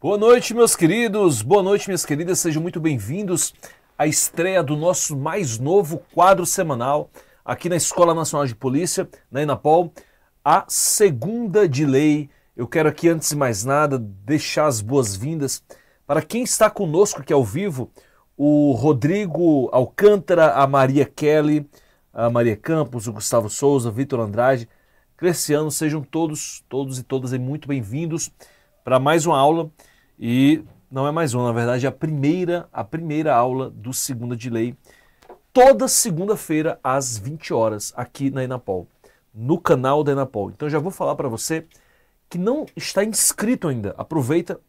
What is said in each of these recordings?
Boa noite, meus queridos. Boa noite, minhas queridas. Sejam muito bem-vindos à estreia do nosso mais novo quadro semanal aqui na Escola Nacional de Polícia, na Inapol, a segunda de lei. Eu quero aqui, antes de mais nada, deixar as boas-vindas para quem está conosco aqui é ao vivo, o Rodrigo Alcântara, a Maria Kelly, a Maria Campos, o Gustavo Souza, Vitor Andrade, Cresciano, sejam todos, todos e todas muito bem-vindos para mais uma aula e não é mais uma, na verdade, é a primeira, a primeira aula do Segunda de Lei, toda segunda-feira às 20 horas, aqui na Enapol, no canal da Enapol. Então já vou falar para você que não está inscrito ainda. Aproveita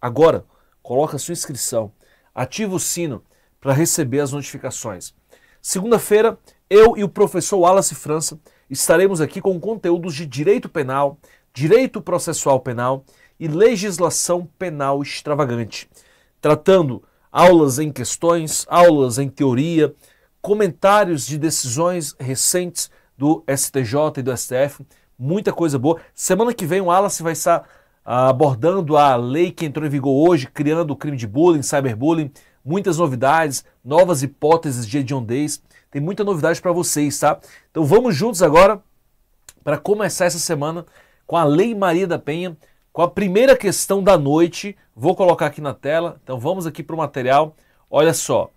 agora, coloca a sua inscrição, ativa o sino para receber as notificações. Segunda-feira, eu e o professor Wallace França estaremos aqui com conteúdos de direito penal, direito processual penal e legislação penal extravagante, tratando aulas em questões, aulas em teoria, comentários de decisões recentes do STJ e do STF, muita coisa boa. Semana que vem o Wallace vai estar ah, abordando a lei que entrou em vigor hoje, criando o crime de bullying, cyberbullying, muitas novidades, novas hipóteses de hediondez. Tem muita novidade para vocês, tá? Então vamos juntos agora para começar essa semana com a Lei Maria da Penha, com a primeira questão da noite. Vou colocar aqui na tela, então vamos aqui para o material. Olha só.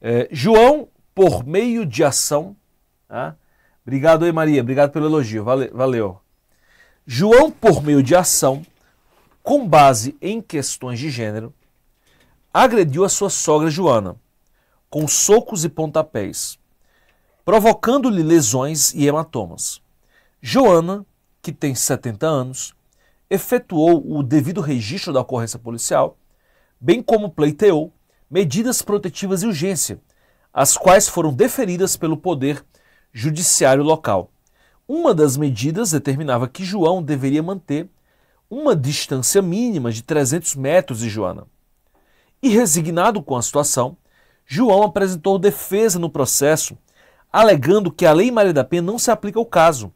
É, João, por meio de ação. Tá? Obrigado aí, Maria. Obrigado pelo elogio. Vale, valeu. João, por meio de ação, com base em questões de gênero, agrediu a sua sogra Joana com socos e pontapés, provocando-lhe lesões e hematomas. Joana, que tem 70 anos, efetuou o devido registro da ocorrência policial, bem como pleiteou medidas protetivas de urgência, as quais foram deferidas pelo Poder Judiciário local. Uma das medidas determinava que João deveria manter uma distância mínima de 300 metros de Joana. E resignado com a situação, João apresentou defesa no processo, alegando que a Lei Maria da Penha não se aplica ao caso,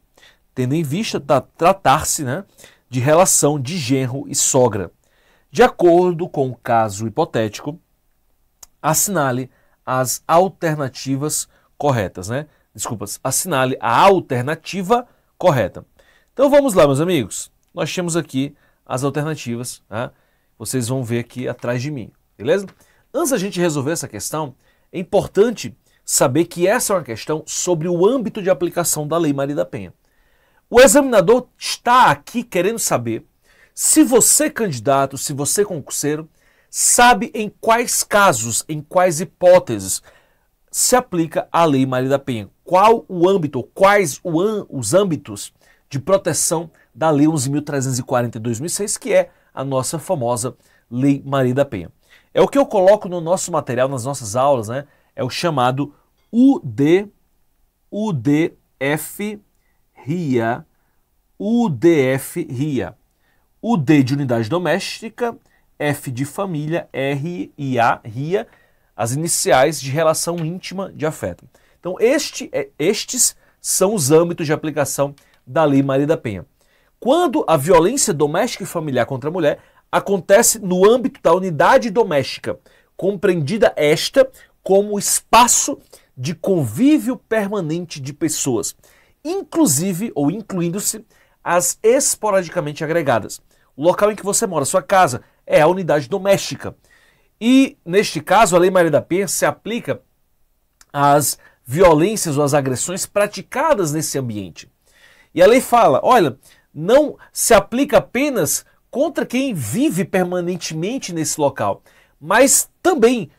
tendo em vista tratar-se né, de relação de genro e sogra. De acordo com o caso hipotético, assinale as alternativas corretas, né? Desculpas, assinale a alternativa correta. Então vamos lá, meus amigos. Nós temos aqui as alternativas, né? Vocês vão ver aqui atrás de mim, beleza? Antes da gente resolver essa questão, é importante saber que essa é uma questão sobre o âmbito de aplicação da Lei Maria da Penha. O examinador está aqui querendo saber se você, candidato, se você, concurseiro, sabe em quais casos, em quais hipóteses se aplica a Lei Maria da Penha. Qual o âmbito, quais os âmbitos de proteção da Lei 11.340 2006, que é a nossa famosa Lei Maria da Penha. É o que eu coloco no nosso material, nas nossas aulas, né? É o chamado UD, UDF ria, UDF, ria. O D de unidade doméstica, F de família, R e A, ria, as iniciais de relação íntima de afeto. Então, este, é, estes são os âmbitos de aplicação da Lei Maria da Penha. Quando a violência doméstica e familiar contra a mulher acontece no âmbito da unidade doméstica, compreendida esta como espaço de convívio permanente de pessoas, inclusive ou incluindo-se as esporadicamente agregadas. O local em que você mora, sua casa, é a unidade doméstica. E, neste caso, a Lei Maria da Penha se aplica às violências ou às agressões praticadas nesse ambiente. E a lei fala: olha, não se aplica apenas contra quem vive permanentemente nesse local, mas também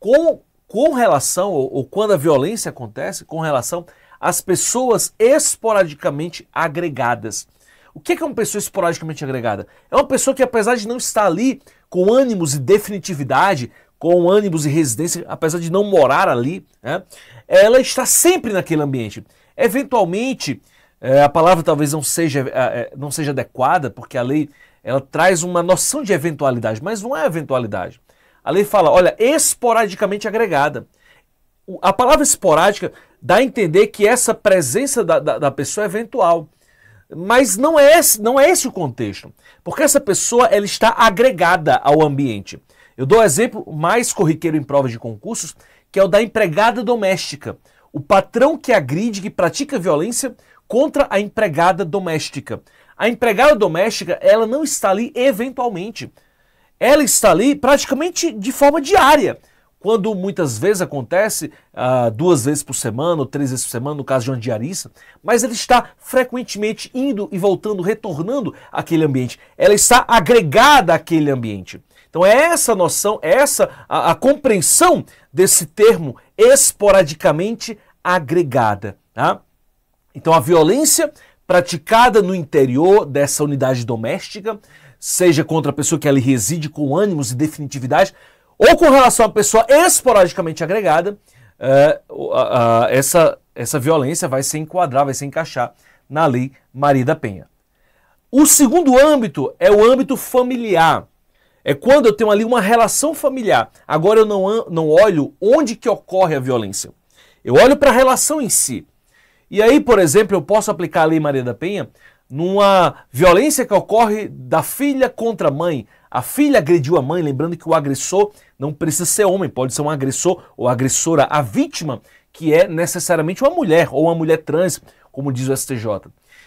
com, com relação, ou, ou quando a violência acontece, com relação as pessoas esporadicamente agregadas. O é que é uma pessoa esporadicamente agregada? É uma pessoa que, apesar de não estar ali com ânimos e definitividade, com ânimos e residência, apesar de não morar ali, né, ela está sempre naquele ambiente. Eventualmente, é, a palavra talvez não seja, é, é não seja adequada, porque a lei ela traz uma noção de eventualidade, mas não é eventualidade. A lei fala, olha, esporadicamente agregada. A palavra esporádica dá a entender que essa presença da, da, da pessoa é eventual. Mas não é, esse, não é esse o contexto, porque essa pessoa ela está agregada ao ambiente. Eu dou um exemplo mais corriqueiro em provas de concursos, que é o da empregada doméstica. O patrão que agride, que pratica violência contra a empregada doméstica. A empregada doméstica, ela não está ali eventualmente. Ela está ali praticamente de forma diária quando muitas vezes acontece ah, duas vezes por semana ou três vezes por semana, no caso de uma diarista, mas ele está frequentemente indo e voltando, retornando àquele ambiente. Ela está agregada àquele ambiente. Então é essa noção, é essa a, a compreensão desse termo esporadicamente agregada. Tá? Então a violência praticada no interior dessa unidade doméstica, seja contra a pessoa que ali reside com ânimos e definitividade, ou com relação à pessoa esporadicamente agregada, é, essa, essa violência vai se enquadrar, vai se encaixar na Lei Maria da Penha. O segundo âmbito é o âmbito familiar. É quando eu tenho ali uma relação familiar. Agora eu não, não olho onde que ocorre a violência. Eu olho para a relação em si. E aí, por exemplo, eu posso aplicar a Lei Maria da Penha numa violência que ocorre da filha contra a mãe. A filha agrediu a mãe, lembrando que o agressor não precisa ser homem, pode ser um agressor ou agressora, a vítima, que é necessariamente uma mulher ou uma mulher trans, como diz o STJ.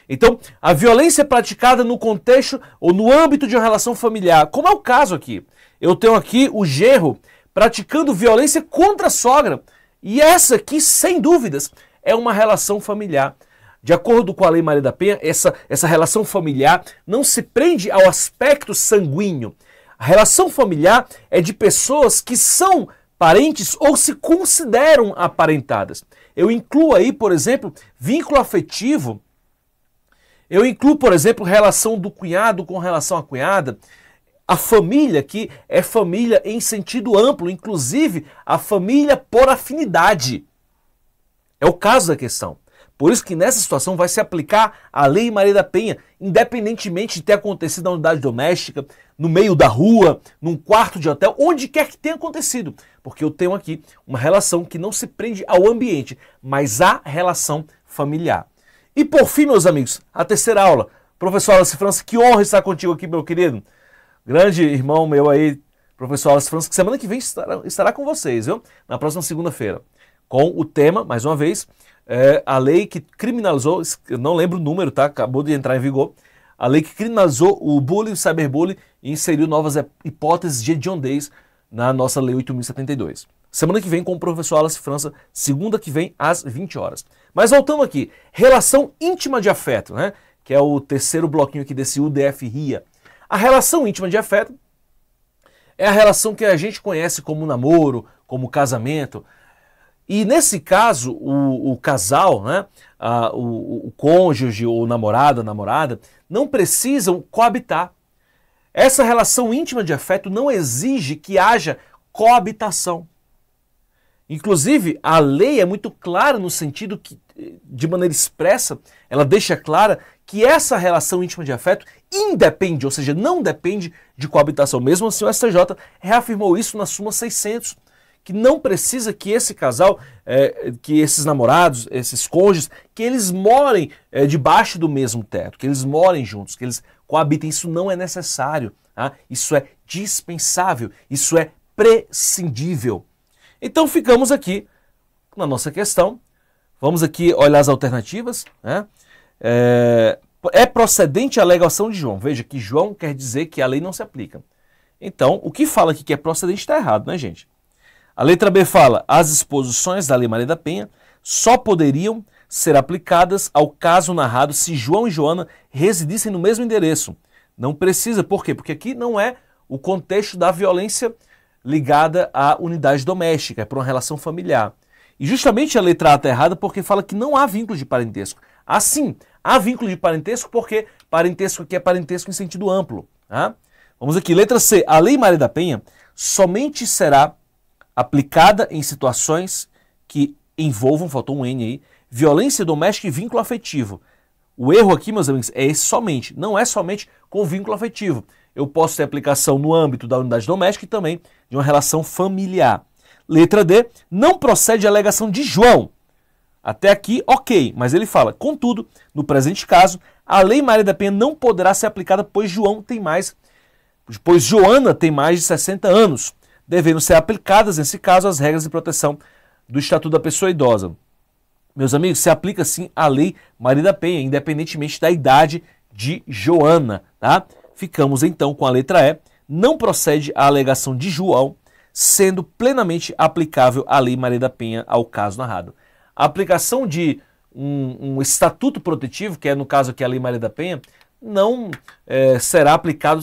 Então, a violência é praticada no contexto ou no âmbito de uma relação familiar, como é o caso aqui. Eu tenho aqui o gerro praticando violência contra a sogra. E essa aqui, sem dúvidas, é uma relação familiar. De acordo com a Lei Maria da Penha, essa, essa relação familiar não se prende ao aspecto sanguíneo, a relação familiar é de pessoas que são parentes ou se consideram aparentadas. Eu incluo aí, por exemplo, vínculo afetivo. Eu incluo, por exemplo, relação do cunhado com relação à cunhada. A família que é família em sentido amplo, inclusive a família por afinidade. É o caso da questão. Por isso que nessa situação vai se aplicar a Lei Maria da Penha, independentemente de ter acontecido na unidade doméstica, no meio da rua, num quarto de hotel, onde quer que tenha acontecido. Porque eu tenho aqui uma relação que não se prende ao ambiente, mas à relação familiar. E por fim, meus amigos, a terceira aula. Professor Alice França, que honra estar contigo aqui, meu querido. Grande irmão meu aí, professor Alice França, que semana que vem estará, estará com vocês, viu? Na próxima segunda-feira. Com o tema, mais uma vez, é, a lei que criminalizou, eu não lembro o número, tá? Acabou de entrar em vigor. A lei que criminalizou o bullying, o cyberbullying e inseriu novas hipóteses de hediondez na nossa lei 8072. Semana que vem com o professor Alas França, segunda que vem às 20 horas. Mas voltando aqui, relação íntima de afeto, né? Que é o terceiro bloquinho aqui desse UDF RIA. A relação íntima de afeto é a relação que a gente conhece como namoro, como casamento, e nesse caso, o, o casal, né, a, o, o, cônjuge ou namorado, namorada, não precisam coabitar. Essa relação íntima de afeto não exige que haja coabitação. Inclusive, a lei é muito clara no sentido que, de maneira expressa, ela deixa clara que essa relação íntima de afeto independe, ou seja, não depende de coabitação. Mesmo assim, o STJ reafirmou isso na Suma 600 que não precisa que esse casal, é, que esses namorados, esses cônjuges, que eles morem é, debaixo do mesmo teto, que eles morem juntos, que eles coabitem. Isso não é necessário, tá? isso é dispensável, isso é prescindível. Então ficamos aqui na nossa questão. Vamos aqui olhar as alternativas. Né? É, é procedente a alegação de João. Veja que João quer dizer que a lei não se aplica. Então, o que fala aqui que é procedente está errado, né, gente? A letra B fala: as exposições da Lei Maria da Penha só poderiam ser aplicadas ao caso narrado se João e Joana residissem no mesmo endereço. Não precisa, por quê? Porque aqui não é o contexto da violência ligada à unidade doméstica, é para uma relação familiar. E justamente a letra A está errada porque fala que não há vínculo de parentesco. Assim, há vínculo de parentesco porque parentesco aqui é parentesco em sentido amplo. Tá? Vamos aqui, letra C. A Lei Maria da Penha somente será aplicada em situações que envolvam, faltou um N aí, violência doméstica e vínculo afetivo. O erro aqui, meus amigos, é esse somente, não é somente com vínculo afetivo. Eu posso ter aplicação no âmbito da unidade doméstica e também de uma relação familiar. Letra D, não procede a alegação de João. Até aqui, ok, mas ele fala, contudo, no presente caso, a Lei Maria da Penha não poderá ser aplicada, pois João tem mais, pois Joana tem mais de 60 anos devendo ser aplicadas, nesse caso, as regras de proteção do Estatuto da Pessoa Idosa. Meus amigos, se aplica sim a Lei Maria da Penha, independentemente da idade de Joana, tá? Ficamos então com a letra E. Não procede a alegação de João, sendo plenamente aplicável a Lei Maria da Penha ao caso narrado. A aplicação de um, um estatuto protetivo, que é no caso aqui a Lei Maria da Penha, não é, será aplicado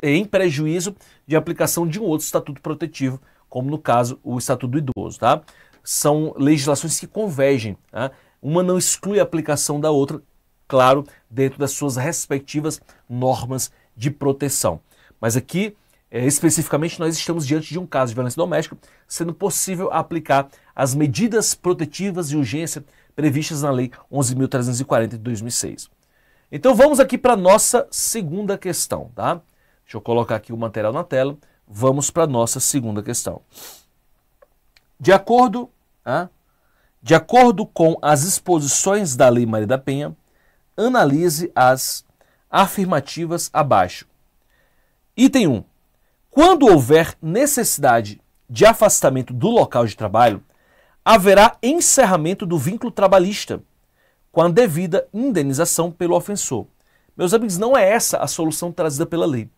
em prejuízo de aplicação de um outro estatuto protetivo, como no caso o Estatuto do Idoso. Tá? São legislações que convergem. Tá? Uma não exclui a aplicação da outra, claro, dentro das suas respectivas normas de proteção. Mas aqui, é, especificamente, nós estamos diante de um caso de violência doméstica, sendo possível aplicar as medidas protetivas de urgência previstas na Lei 11.340 de 2006. Então vamos aqui para a nossa segunda questão, tá? Deixa eu colocar aqui o material na tela. Vamos para a nossa segunda questão. De acordo, ah, de acordo com as exposições da Lei Maria da Penha, analise as afirmativas abaixo. Item 1. Quando houver necessidade de afastamento do local de trabalho, haverá encerramento do vínculo trabalhista, com a devida indenização pelo ofensor. Meus amigos, não é essa a solução trazida pela lei.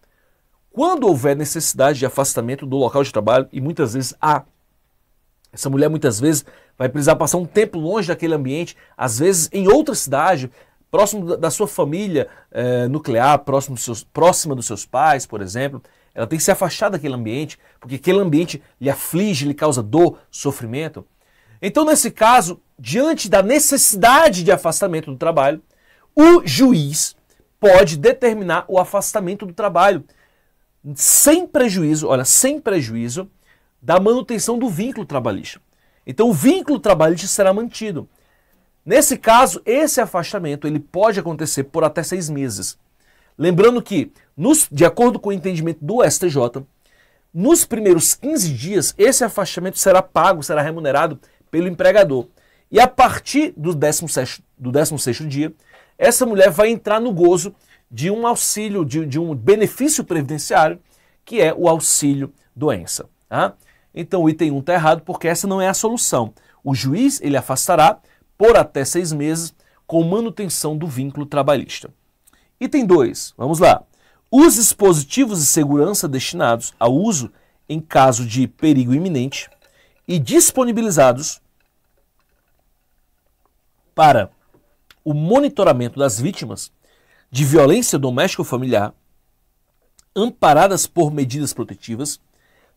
Quando houver necessidade de afastamento do local de trabalho, e muitas vezes há, essa mulher muitas vezes vai precisar passar um tempo longe daquele ambiente, às vezes em outra cidade, próximo da sua família eh, nuclear, próximo dos seus, próxima dos seus pais, por exemplo. Ela tem que se afastar daquele ambiente, porque aquele ambiente lhe aflige, lhe causa dor, sofrimento. Então, nesse caso, diante da necessidade de afastamento do trabalho, o juiz pode determinar o afastamento do trabalho sem prejuízo, olha, sem prejuízo da manutenção do vínculo trabalhista. Então o vínculo trabalhista será mantido. Nesse caso, esse afastamento ele pode acontecer por até seis meses. Lembrando que, nos, de acordo com o entendimento do STJ, nos primeiros 15 dias, esse afastamento será pago, será remunerado pelo empregador. E a partir do 16, do 16 dia, essa mulher vai entrar no gozo de um auxílio, de, de um benefício previdenciário, que é o auxílio doença. Tá? Então o item 1 está errado porque essa não é a solução. O juiz ele afastará por até seis meses com manutenção do vínculo trabalhista. Item 2, vamos lá. Os dispositivos de segurança destinados ao uso em caso de perigo iminente e disponibilizados para o monitoramento das vítimas de violência doméstica ou familiar, amparadas por medidas protetivas,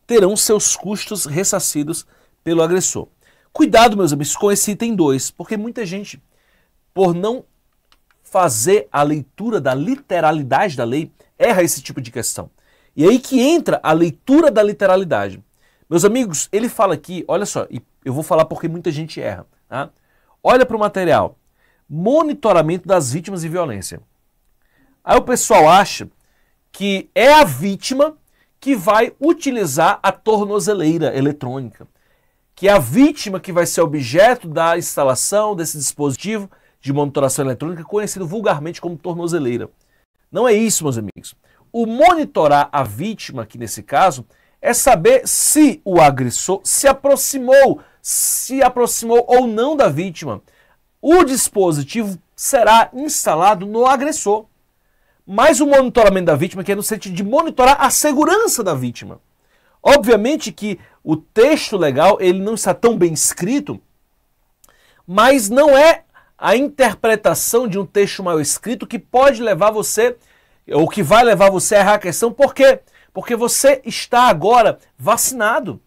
terão seus custos ressarcidos pelo agressor. Cuidado, meus amigos, com esse item 2, porque muita gente, por não fazer a leitura da literalidade da lei, erra esse tipo de questão. E aí que entra a leitura da literalidade. Meus amigos, ele fala aqui, olha só, e eu vou falar porque muita gente erra. Tá? Olha para o material. Monitoramento das vítimas de violência. Aí o pessoal acha que é a vítima que vai utilizar a tornozeleira eletrônica, que é a vítima que vai ser objeto da instalação desse dispositivo de monitoração eletrônica, conhecido vulgarmente como tornozeleira. Não é isso, meus amigos. O monitorar a vítima, que nesse caso, é saber se o agressor se aproximou, se aproximou ou não da vítima. O dispositivo será instalado no agressor mais o monitoramento da vítima, que é no sentido de monitorar a segurança da vítima. Obviamente que o texto legal ele não está tão bem escrito, mas não é a interpretação de um texto mal escrito que pode levar você, ou que vai levar você a errar a questão. Por quê? Porque você está agora vacinado.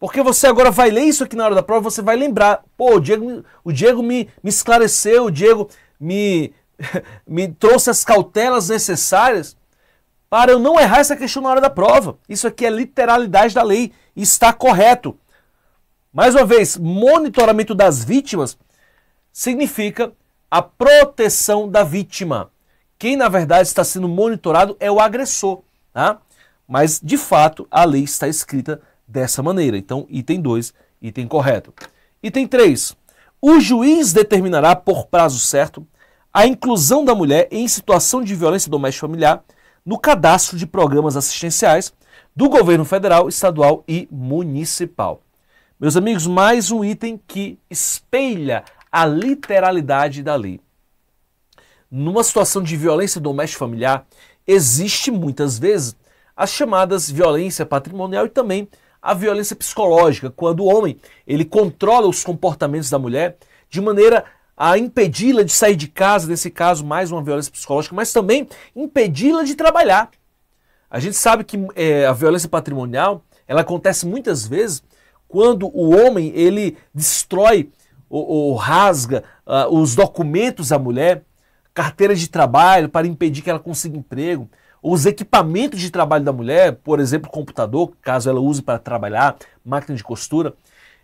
Porque você agora vai ler isso aqui na hora da prova, você vai lembrar. Pô, o Diego, o Diego me, me esclareceu, o Diego me, me trouxe as cautelas necessárias para eu não errar essa questão na hora da prova. Isso aqui é literalidade da lei, está correto. Mais uma vez, monitoramento das vítimas significa a proteção da vítima. Quem na verdade está sendo monitorado é o agressor, tá? Mas de fato a lei está escrita dessa maneira. Então, item 2, item correto. Item 3. O juiz determinará por prazo certo a inclusão da mulher em situação de violência doméstica familiar no cadastro de programas assistenciais do governo federal, estadual e municipal. Meus amigos, mais um item que espelha a literalidade da lei. Numa situação de violência doméstica familiar, existe muitas vezes as chamadas violência patrimonial e também a violência psicológica, quando o homem ele controla os comportamentos da mulher de maneira a impedi-la de sair de casa, nesse caso, mais uma violência psicológica, mas também impedi-la de trabalhar. A gente sabe que é, a violência patrimonial ela acontece muitas vezes quando o homem ele destrói ou, ou rasga uh, os documentos da mulher, carteira de trabalho para impedir que ela consiga emprego, os equipamentos de trabalho da mulher, por exemplo, computador, caso ela use para trabalhar, máquina de costura.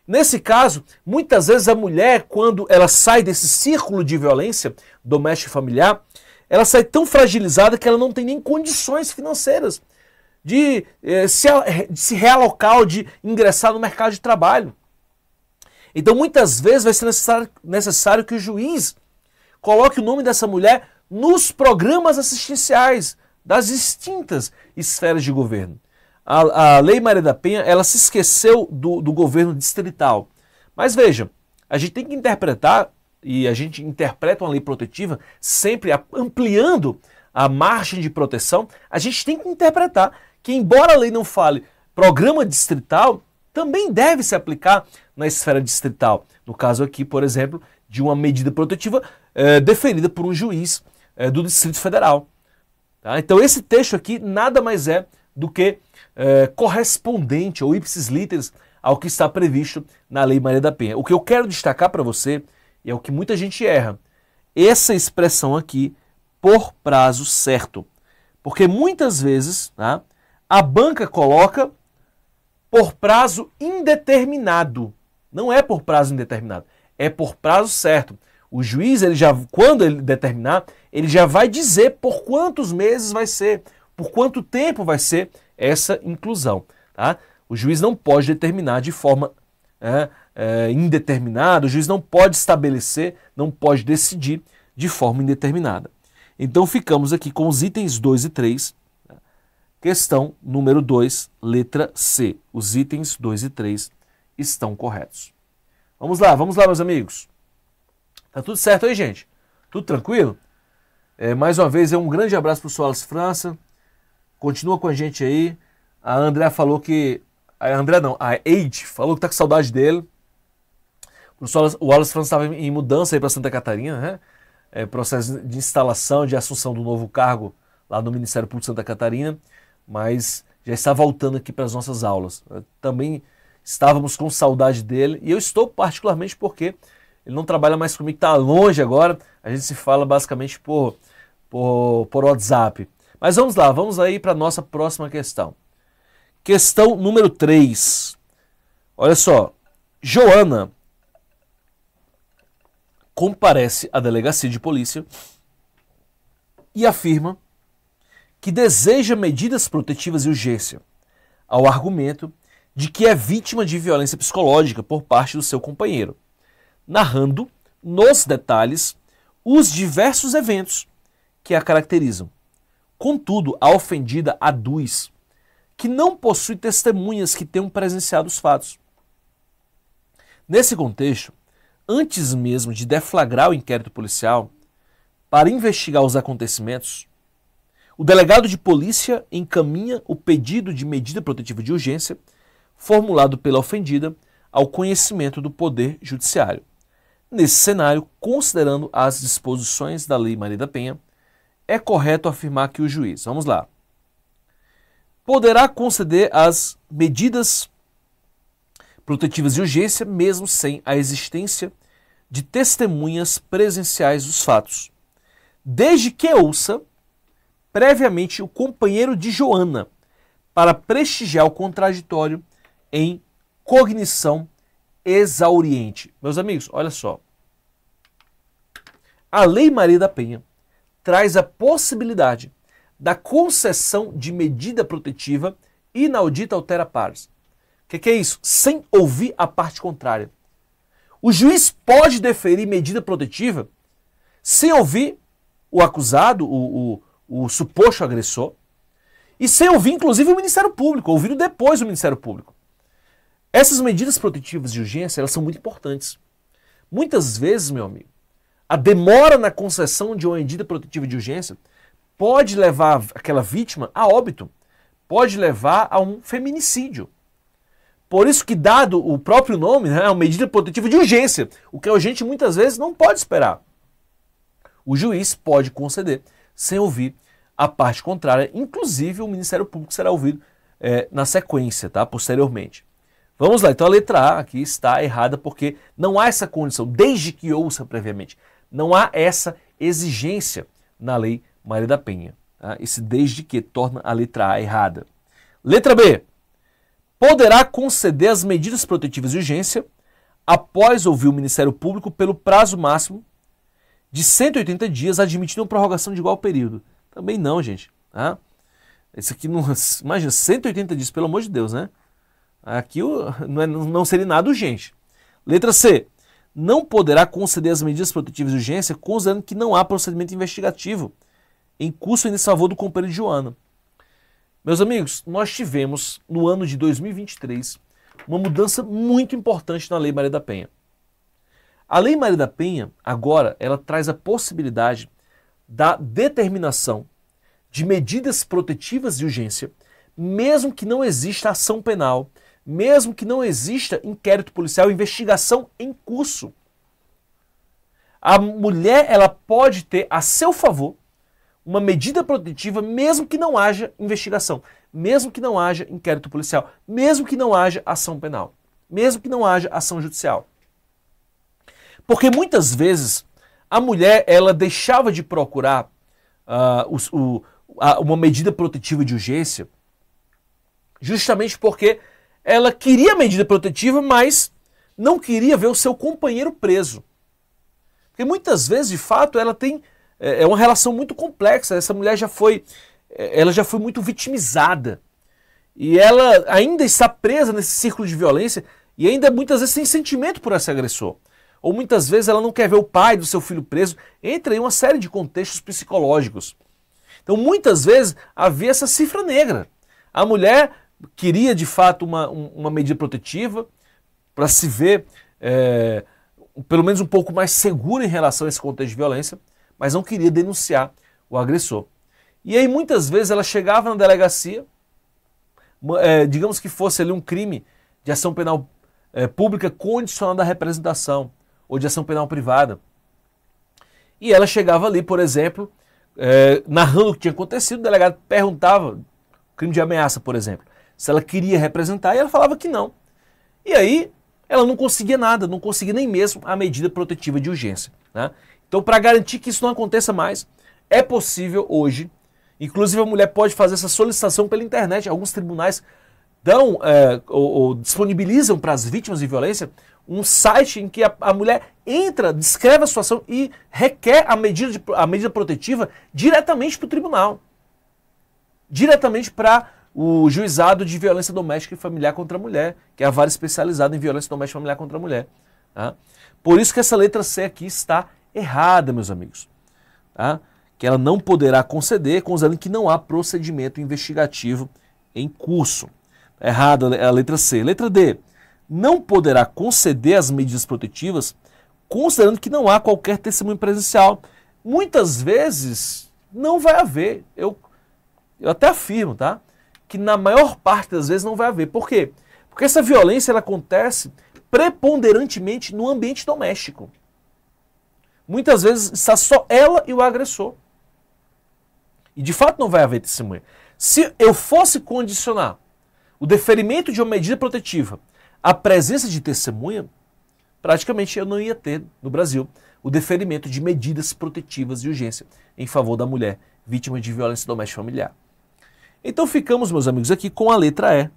Nesse caso, muitas vezes a mulher, quando ela sai desse círculo de violência doméstica e familiar, ela sai tão fragilizada que ela não tem nem condições financeiras de, eh, se, eh, de se realocar ou de ingressar no mercado de trabalho. Então, muitas vezes vai ser necessário, necessário que o juiz coloque o nome dessa mulher nos programas assistenciais das distintas esferas de governo a, a Lei Maria da Penha ela se esqueceu do, do governo distrital. Mas veja, a gente tem que interpretar, e a gente interpreta uma lei protetiva sempre ampliando a margem de proteção, a gente tem que interpretar que, embora a lei não fale programa distrital, também deve se aplicar na esfera distrital. No caso aqui, por exemplo, de uma medida protetiva é, deferida por um juiz eh, do Distrito Federal. Tá? Então, esse texto aqui nada mais é do que é, correspondente ou ipsis literis ao que está previsto na Lei Maria da Penha. O que eu quero destacar para você é o que muita gente erra. Essa expressão aqui, por prazo certo. Porque muitas vezes tá, a banca coloca por prazo indeterminado. Não é por prazo indeterminado, é por prazo certo. O juiz, ele já, quando ele determinar, ele já vai dizer por quantos meses vai ser, por quanto tempo vai ser essa inclusão. Tá? O juiz não pode determinar de forma é, é, indeterminada, o juiz não pode estabelecer, não pode decidir de forma indeterminada. Então ficamos aqui com os itens 2 e 3. Né? Questão número 2, letra C. Os itens 2 e 3 estão corretos. Vamos lá, vamos lá, meus amigos. Tá tudo certo aí, gente? Tudo tranquilo? É, mais uma vez, é um grande abraço para o Soares França, Continua com a gente aí. A André falou que. A André não, a Eide falou que tá com saudade dele. O Wallace França estava em mudança aí para Santa Catarina, né? É, processo de instalação, de assunção do novo cargo lá no Ministério Público de Santa Catarina, mas já está voltando aqui para as nossas aulas. Também estávamos com saudade dele e eu estou particularmente porque ele não trabalha mais comigo, está longe agora. A gente se fala basicamente por, por, por WhatsApp. Mas vamos lá, vamos aí para a nossa próxima questão. Questão número 3. Olha só. Joana comparece à delegacia de polícia e afirma que deseja medidas protetivas e urgência, ao argumento de que é vítima de violência psicológica por parte do seu companheiro, narrando nos detalhes os diversos eventos que a caracterizam Contudo, a ofendida aduz que não possui testemunhas que tenham presenciado os fatos. Nesse contexto, antes mesmo de deflagrar o inquérito policial, para investigar os acontecimentos, o delegado de polícia encaminha o pedido de medida protetiva de urgência, formulado pela ofendida, ao conhecimento do Poder Judiciário. Nesse cenário, considerando as disposições da Lei Maria da Penha, é correto afirmar que o juiz, vamos lá, poderá conceder as medidas protetivas de urgência, mesmo sem a existência de testemunhas presenciais dos fatos, desde que ouça previamente o companheiro de Joana, para prestigiar o contraditório em cognição exauriente. Meus amigos, olha só. A Lei Maria da Penha traz a possibilidade da concessão de medida protetiva inaudita altera pares. O que, que, é isso? Sem ouvir a parte contrária. O juiz pode deferir medida protetiva sem ouvir o acusado, o, o, o suposto agressor, e sem ouvir, inclusive, o Ministério Público, ouvindo depois o Ministério Público. Essas medidas protetivas de urgência, elas são muito importantes. Muitas vezes, meu amigo, a demora na concessão de uma medida protetiva de urgência pode levar aquela vítima a óbito, pode levar a um feminicídio. Por isso que, dado o próprio nome, né, é uma medida protetiva de urgência, o que a gente muitas vezes não pode esperar. O juiz pode conceder sem ouvir a parte contrária, inclusive o Ministério Público será ouvido é, na sequência, tá? posteriormente. Vamos lá, então a letra A aqui está errada porque não há essa condição, desde que ouça previamente. Não há essa exigência na Lei Maria da Penha. Tá? Esse desde que torna a letra A errada. Letra B. Poderá conceder as medidas protetivas de urgência após ouvir o Ministério Público pelo prazo máximo de 180 dias, admitindo prorrogação de igual período. Também não, gente. Tá? Isso aqui, não, imagina, 180 dias, pelo amor de Deus, né? Aqui não, é, não seria nada urgente. Letra C não poderá conceder as medidas protetivas de urgência considerando que não há procedimento investigativo em curso em desfavor do companheiro de Joana. Meus amigos, nós tivemos no ano de 2023 uma mudança muito importante na Lei Maria da Penha. A Lei Maria da Penha, agora, ela traz a possibilidade da determinação de medidas protetivas de urgência, mesmo que não exista ação penal mesmo que não exista inquérito policial, investigação em curso. A mulher ela pode ter a seu favor uma medida protetiva, mesmo que não haja investigação, mesmo que não haja inquérito policial, mesmo que não haja ação penal, mesmo que não haja ação judicial. Porque muitas vezes a mulher ela deixava de procurar uh, ah, o, o, a, uma medida protetiva de urgência justamente porque ela queria medida protetiva, mas não queria ver o seu companheiro preso. Porque muitas vezes, de fato, ela tem é, é uma relação muito complexa. Essa mulher já foi é, ela já foi muito vitimizada. E ela ainda está presa nesse círculo de violência e ainda muitas vezes tem sentimento por esse agressor. Ou muitas vezes ela não quer ver o pai do seu filho preso. Entra em uma série de contextos psicológicos. Então, muitas vezes havia essa cifra negra. A mulher queria de fato uma, uma medida protetiva para se ver é, pelo menos um pouco mais seguro em relação a esse contexto de violência, mas não queria denunciar o agressor. E aí muitas vezes ela chegava na delegacia, é, digamos que fosse ali um crime de ação penal é, pública condicionada à representação ou de ação penal privada. E ela chegava ali, por exemplo, é, narrando o que tinha acontecido, o delegado perguntava, crime de ameaça, por exemplo se ela queria representar, e ela falava que não. E aí ela não conseguia nada, não conseguia nem mesmo a medida protetiva de urgência. Né? Então, para garantir que isso não aconteça mais, é possível hoje, inclusive a mulher pode fazer essa solicitação pela internet, alguns tribunais dão é, ou, ou, disponibilizam para as vítimas de violência um site em que a, a, mulher entra, descreve a situação e requer a medida, de, a medida protetiva diretamente para o tribunal. Diretamente para o juizado de violência doméstica e familiar contra a mulher, que é a vara especializada em violência doméstica e familiar contra a mulher. Tá? Por isso que essa letra C aqui está errada, meus amigos. Tá? Que ela não poderá conceder, considerando que não há procedimento investigativo em curso. Tá errada a letra C. Letra D. Não poderá conceder as medidas protetivas, considerando que não há qualquer testemunho presencial. Muitas vezes não vai haver. Eu, eu até afirmo, tá? que na maior parte das vezes não vai haver. Por quê? Porque essa violência ela acontece preponderantemente no ambiente doméstico. Muitas vezes está só ela e o agressor. E de fato não vai haver testemunha. Se eu fosse condicionar o deferimento de uma medida protetiva à presença de testemunha, praticamente eu não ia ter no Brasil o deferimento de medidas protetivas de urgência em favor da mulher vítima de violência doméstica familiar. Então ficamos, meus amigos, aqui com a letra E.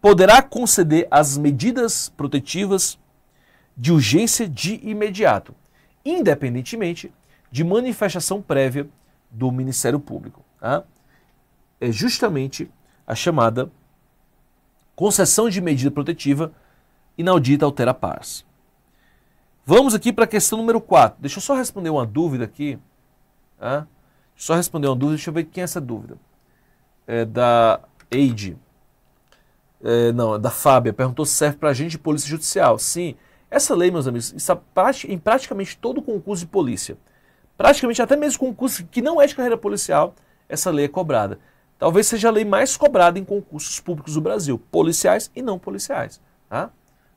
Poderá conceder as medidas protetivas de urgência de imediato, independentemente de manifestação prévia do Ministério Público. Tá? É justamente a chamada concessão de medida protetiva inaudita altera a paz. Vamos aqui para a questão número 4. Deixa eu só responder uma dúvida aqui. Tá? Só responder uma dúvida, deixa eu ver quem é essa dúvida é, da Eide, é, não, é da Fábia, perguntou se serve para agente de polícia judicial. Sim, essa lei, meus amigos, está em praticamente todo concurso de polícia. Praticamente até mesmo concurso que não é de carreira policial, essa lei é cobrada. Talvez seja a lei mais cobrada em concursos públicos do Brasil, policiais e não policiais. Tá?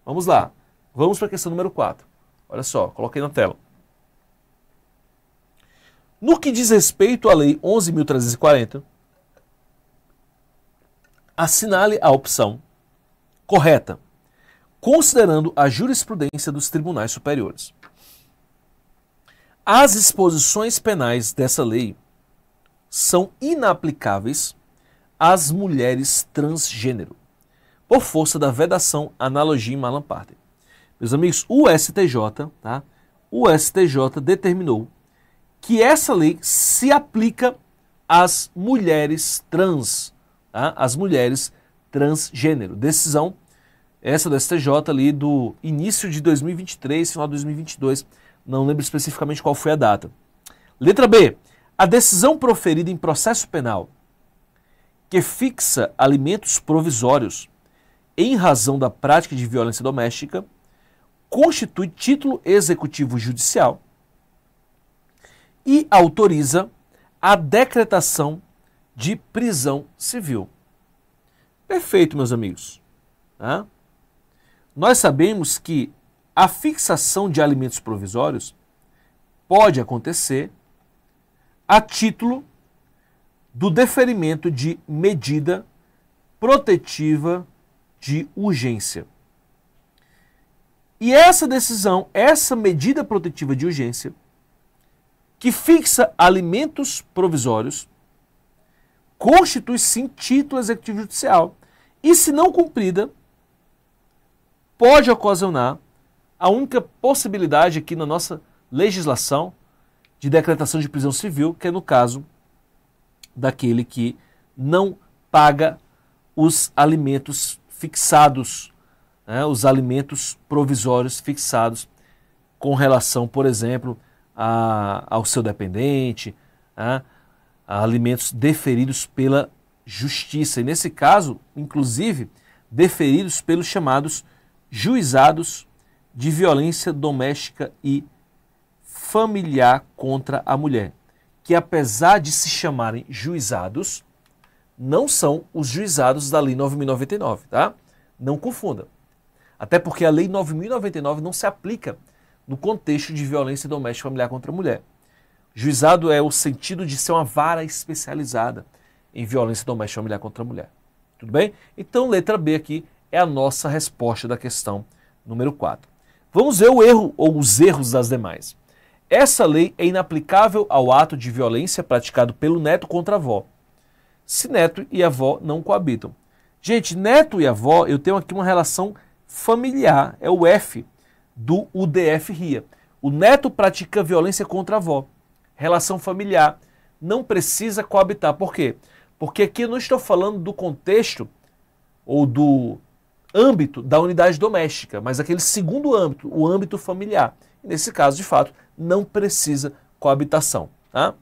Vamos lá, vamos para a questão número 4. Olha só, coloquei na tela. No que diz respeito à Lei 11.340, assinale a opção correta, considerando a jurisprudência dos tribunais superiores. As exposições penais dessa lei são inaplicáveis às mulheres transgênero, por força da vedação analogia em Malamparte. Meus amigos, o STJ, tá? O STJ determinou que essa lei se aplica às mulheres trans tá? as mulheres transgênero. Decisão essa do STJ ali do início de 2023, final de 2022, não lembro especificamente qual foi a data. Letra B. A decisão proferida em processo penal que fixa alimentos provisórios em razão da prática de violência doméstica constitui título executivo judicial e autoriza a decretação de prisão civil. Perfeito, meus amigos. Né? Nós sabemos que a fixação de alimentos provisórios pode acontecer a título do deferimento de medida protetiva de urgência. E essa decisão, essa medida protetiva de urgência, que fixa alimentos provisórios, constitui sim título executivo judicial. E se não cumprida, pode ocasionar a única possibilidade aqui na nossa legislação de decretação de prisão civil, que é no caso daquele que não paga os alimentos fixados, né, os alimentos provisórios fixados com relação, por exemplo, a, ao seu dependente, a, né, alimentos deferidos pela justiça. E nesse caso, inclusive, deferidos pelos chamados juizados de violência doméstica e familiar contra a mulher, que apesar de se chamarem juizados, não são os juizados da Lei 9099, tá? Não confunda. Até porque a Lei 9099 não se aplica no contexto de violência doméstica familiar contra a mulher. Juizado é o sentido de ser uma vara especializada em violência doméstica familiar contra a mulher. Tudo bem? Então, letra B aqui é a nossa resposta da questão número 4. Vamos ver o erro ou os erros das demais. Essa lei é inaplicável ao ato de violência praticado pelo neto contra a avó, se neto e avó não coabitam. Gente, neto e avó, eu tenho aqui uma relação familiar, é o F do UDF-RIA. O neto pratica violência contra a avó relação familiar, não precisa coabitar. Por quê? Porque aqui eu não estou falando do contexto ou do âmbito da unidade doméstica, mas aquele segundo âmbito, o âmbito familiar. Nesse caso, de fato, não precisa coabitação. Tá?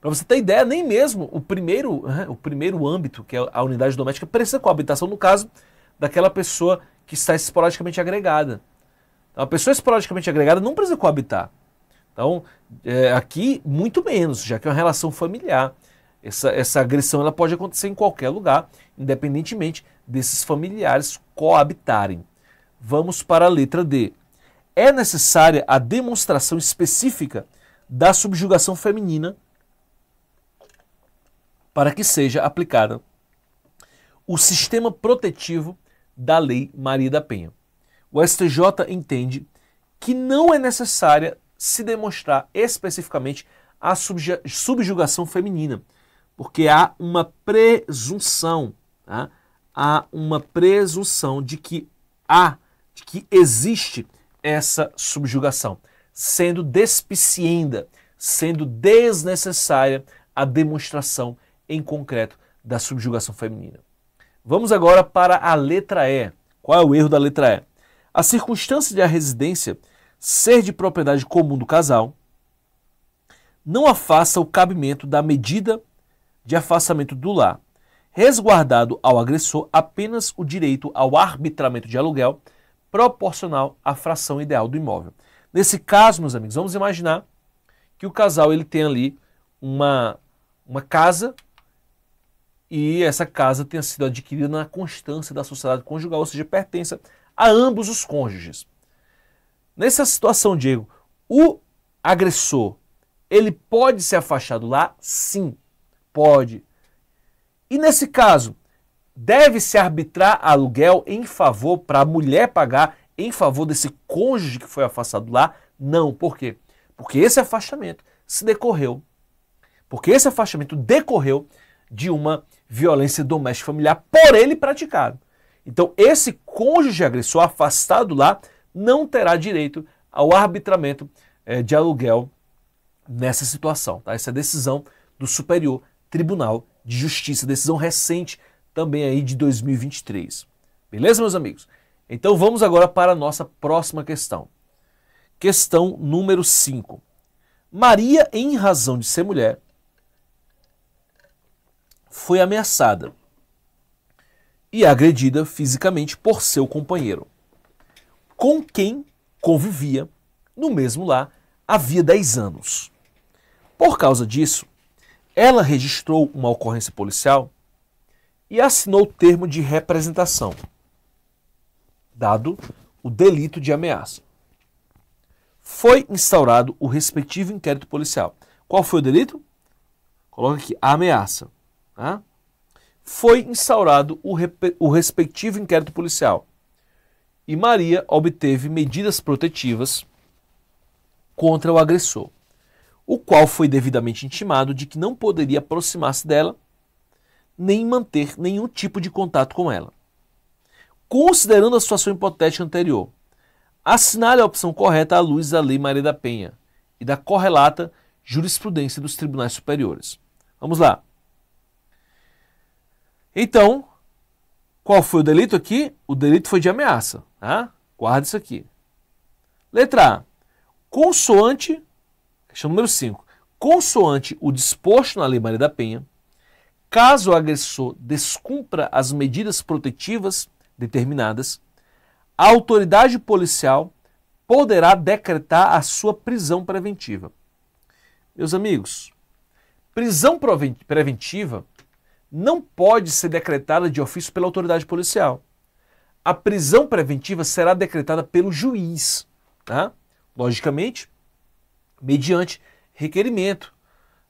Para você ter ideia, nem mesmo o primeiro, o primeiro âmbito, que é a unidade doméstica, precisa coabitação no caso daquela pessoa que está esporadicamente agregada. Então, a pessoa esporadicamente agregada não precisa coabitar. Então, é, aqui, muito menos, já que é uma relação familiar. Essa, essa agressão ela pode acontecer em qualquer lugar, independentemente desses familiares coabitarem. Vamos para a letra D. É necessária a demonstração específica da subjugação feminina para que seja aplicada o sistema protetivo da Lei Maria da Penha. O STJ entende que não é necessária se demonstrar especificamente a subjugação feminina, porque há uma presunção, tá? há uma presunção de que há, de que existe essa subjugação, sendo despicienda, sendo desnecessária a demonstração em concreto da subjugação feminina. Vamos agora para a letra E. Qual é o erro da letra E? A circunstância de a residência ser de propriedade comum do casal, não afasta o cabimento da medida de afastamento do lar, resguardado ao agressor apenas o direito ao arbitramento de aluguel proporcional à fração ideal do imóvel. Nesse caso, meus amigos, vamos imaginar que o casal ele tem ali uma, uma casa e essa casa tenha sido adquirida na constância da sociedade conjugal, ou seja, pertence a ambos os cônjuges. Nessa situação, Diego, o agressor, ele pode ser afastado lá? Sim, pode. E nesse caso, deve-se arbitrar aluguel em favor, para a mulher pagar em favor desse cônjuge que foi afastado lá? Não, por quê? Porque esse afastamento se decorreu, porque esse afastamento decorreu de uma violência doméstica familiar por ele praticado. Então, esse cônjuge agressor afastado lá não terá direito ao arbitramento é, de aluguel nessa situação. Tá? Essa é decisão do Superior Tribunal de Justiça, decisão recente também aí de 2023. Beleza, meus amigos? Então vamos agora para a nossa próxima questão. Questão número 5. Maria, em razão de ser mulher, foi ameaçada e agredida fisicamente por seu companheiro com quem convivia no mesmo lar havia 10 anos. Por causa disso, ela registrou uma ocorrência policial e assinou o termo de representação, dado o delito de ameaça. Foi instaurado o respectivo inquérito policial. Qual foi o delito? Coloca aqui, ameaça. Tá? Foi instaurado o, o respectivo inquérito policial e Maria obteve medidas protetivas contra o agressor, o qual foi devidamente intimado de que não poderia aproximar-se dela nem manter nenhum tipo de contato com ela. Considerando a situação hipotética anterior, assinale a opção correta à luz da Lei Maria da Penha e da correlata jurisprudência dos tribunais superiores. Vamos lá. Então, qual foi o delito aqui? O delito foi de ameaça. Tá? Guarda isso aqui. Letra A. Consoante, questão número 5. Consoante o disposto na Lei Maria da Penha, caso o agressor descumpra as medidas protetivas determinadas, a autoridade policial poderá decretar a sua prisão preventiva. Meus amigos, prisão preventiva não pode ser decretada de ofício pela autoridade policial. A prisão preventiva será decretada pelo juiz, tá? logicamente, mediante requerimento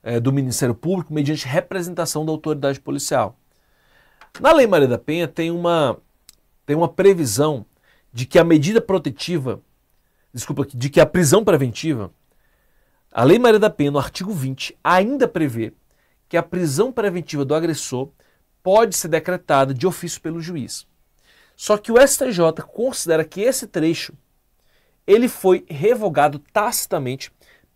é, do Ministério Público, mediante representação da autoridade policial. Na Lei Maria da Penha tem uma, tem uma previsão de que a medida protetiva, desculpa, de que a prisão preventiva, a Lei Maria da Penha, no artigo 20, ainda prevê que a prisão preventiva do agressor pode ser decretada de ofício pelo juiz. Só que o STJ considera que esse trecho ele foi revogado tacitamente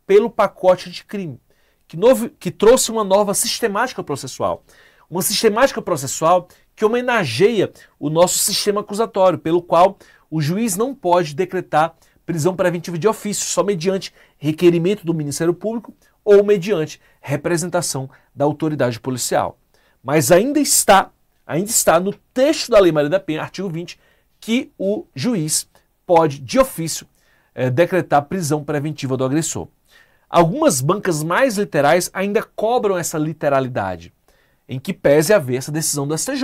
pelo pacote de crime, que, novo, que trouxe uma nova sistemática processual. Uma sistemática processual que homenageia o nosso sistema acusatório, pelo qual o juiz não pode decretar prisão preventiva de ofício só mediante requerimento do Ministério Público ou mediante representação da autoridade policial. Mas ainda está, ainda está no texto da Lei Maria da Penha, artigo 20, que o juiz pode, de ofício, é, decretar prisão preventiva do agressor. Algumas bancas mais literais ainda cobram essa literalidade, em que pese haver essa decisão do STJ.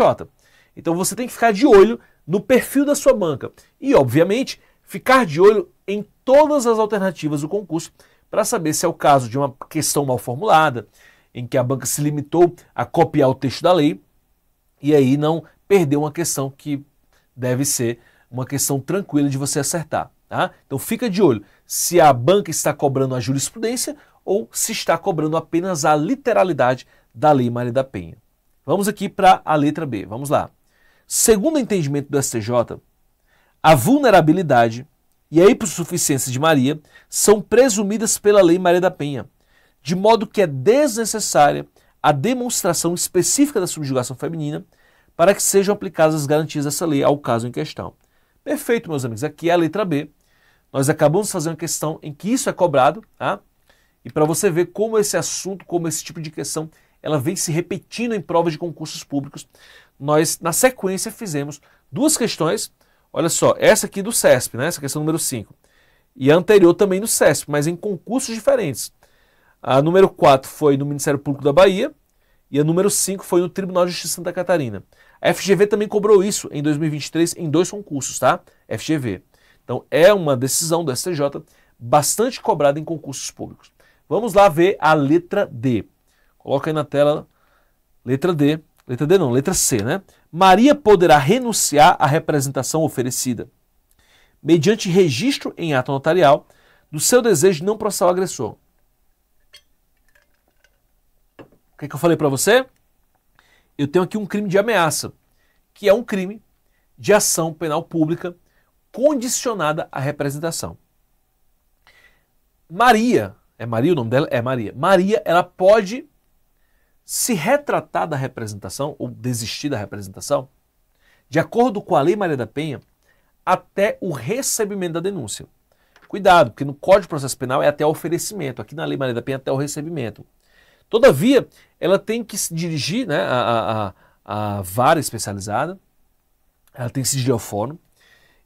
Então você tem que ficar de olho no perfil da sua banca e, obviamente, ficar de olho em todas as alternativas do concurso para saber se é o caso de uma questão mal formulada, em que a banca se limitou a copiar o texto da lei e aí não perdeu uma questão que deve ser uma questão tranquila de você acertar. Tá? Então fica de olho se a banca está cobrando a jurisprudência ou se está cobrando apenas a literalidade da Lei Maria da Penha. Vamos aqui para a letra B, vamos lá. Segundo o entendimento do STJ, a vulnerabilidade e a hipossuficiência de Maria são presumidas pela Lei Maria da Penha, de modo que é desnecessária a demonstração específica da subjugação feminina para que sejam aplicadas as garantias dessa lei ao caso em questão. Perfeito, meus amigos. Aqui é a letra B. Nós acabamos de fazer uma questão em que isso é cobrado, tá? E para você ver como esse assunto, como esse tipo de questão, ela vem se repetindo em provas de concursos públicos, nós, na sequência, fizemos duas questões Olha só, essa aqui do CESP, né? essa questão número 5. E a anterior também no CESP, mas em concursos diferentes. A número 4 foi no Ministério Público da Bahia e a número 5 foi no Tribunal de Justiça de Santa Catarina. A FGV também cobrou isso em 2023 em dois concursos, tá? FGV. Então é uma decisão do STJ bastante cobrada em concursos públicos. Vamos lá ver a letra D. Coloca aí na tela letra D. Letra D não, letra C, né? Maria poderá renunciar à representação oferecida, mediante registro em ato notarial do seu desejo de não processar o agressor. O que, é que eu falei para você? Eu tenho aqui um crime de ameaça, que é um crime de ação penal pública condicionada à representação. Maria, é Maria o nome dela? É Maria. Maria, ela pode se retratar da representação ou desistir da representação, de acordo com a Lei Maria da Penha, até o recebimento da denúncia. Cuidado, porque no Código de Processo Penal é até o oferecimento, aqui na Lei Maria da Penha é até o recebimento. Todavia, ela tem que se dirigir né, a, a, a vara especializada, ela tem que se dirigir ao fórum,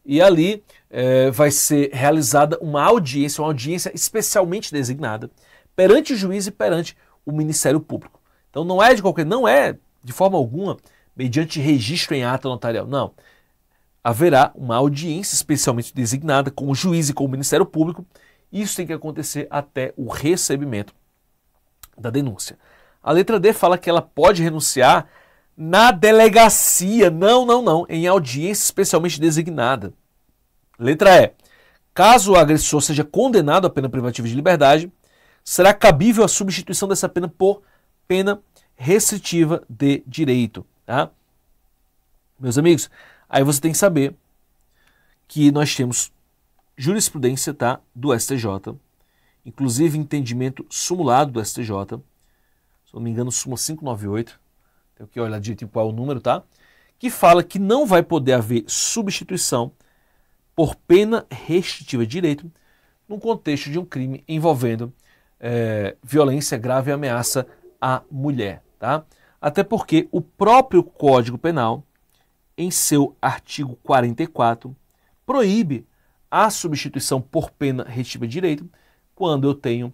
e ali é, vai ser realizada uma audiência, uma audiência especialmente designada, perante o juiz e perante o Ministério Público. Então não é de qualquer, não é de forma alguma mediante registro em ata notarial. Não. Haverá uma audiência especialmente designada com o juiz e com o Ministério Público. Isso tem que acontecer até o recebimento da denúncia. A letra D fala que ela pode renunciar na delegacia. Não, não, não. Em audiência especialmente designada. Letra E. Caso o agressor seja condenado à pena privativa de liberdade, será cabível a substituição dessa pena por pena restritiva de direito. Tá? Meus amigos, aí você tem que saber que nós temos jurisprudência tá, do STJ, inclusive entendimento sumulado do STJ, se não me engano, suma 598, tenho que olhar direito qual é o número, tá? Que fala que não vai poder haver substituição por pena restritiva de direito no contexto de um crime envolvendo é, violência grave e ameaça à mulher. Tá? Até porque o próprio Código Penal, em seu artigo 44, proíbe a substituição por pena retiva de direito quando eu tenho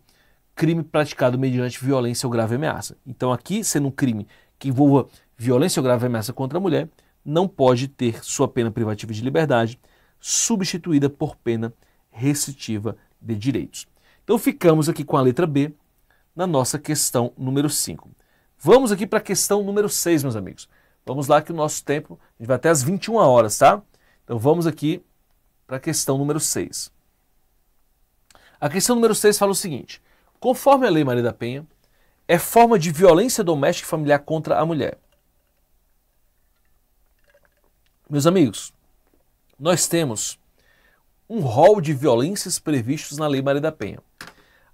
crime praticado mediante violência ou grave ameaça. Então, aqui, sendo um crime que envolva violência ou grave ameaça contra a mulher, não pode ter sua pena privativa de liberdade substituída por pena restritiva de direitos. Então, ficamos aqui com a letra B na nossa questão número 5. Vamos aqui para a questão número 6, meus amigos. Vamos lá que o nosso tempo, a gente vai até as 21 horas, tá? Então vamos aqui para a questão número 6. A questão número 6 fala o seguinte: conforme a Lei Maria da Penha, é forma de violência doméstica e familiar contra a mulher. Meus amigos, nós temos um rol de violências previstos na Lei Maria da Penha.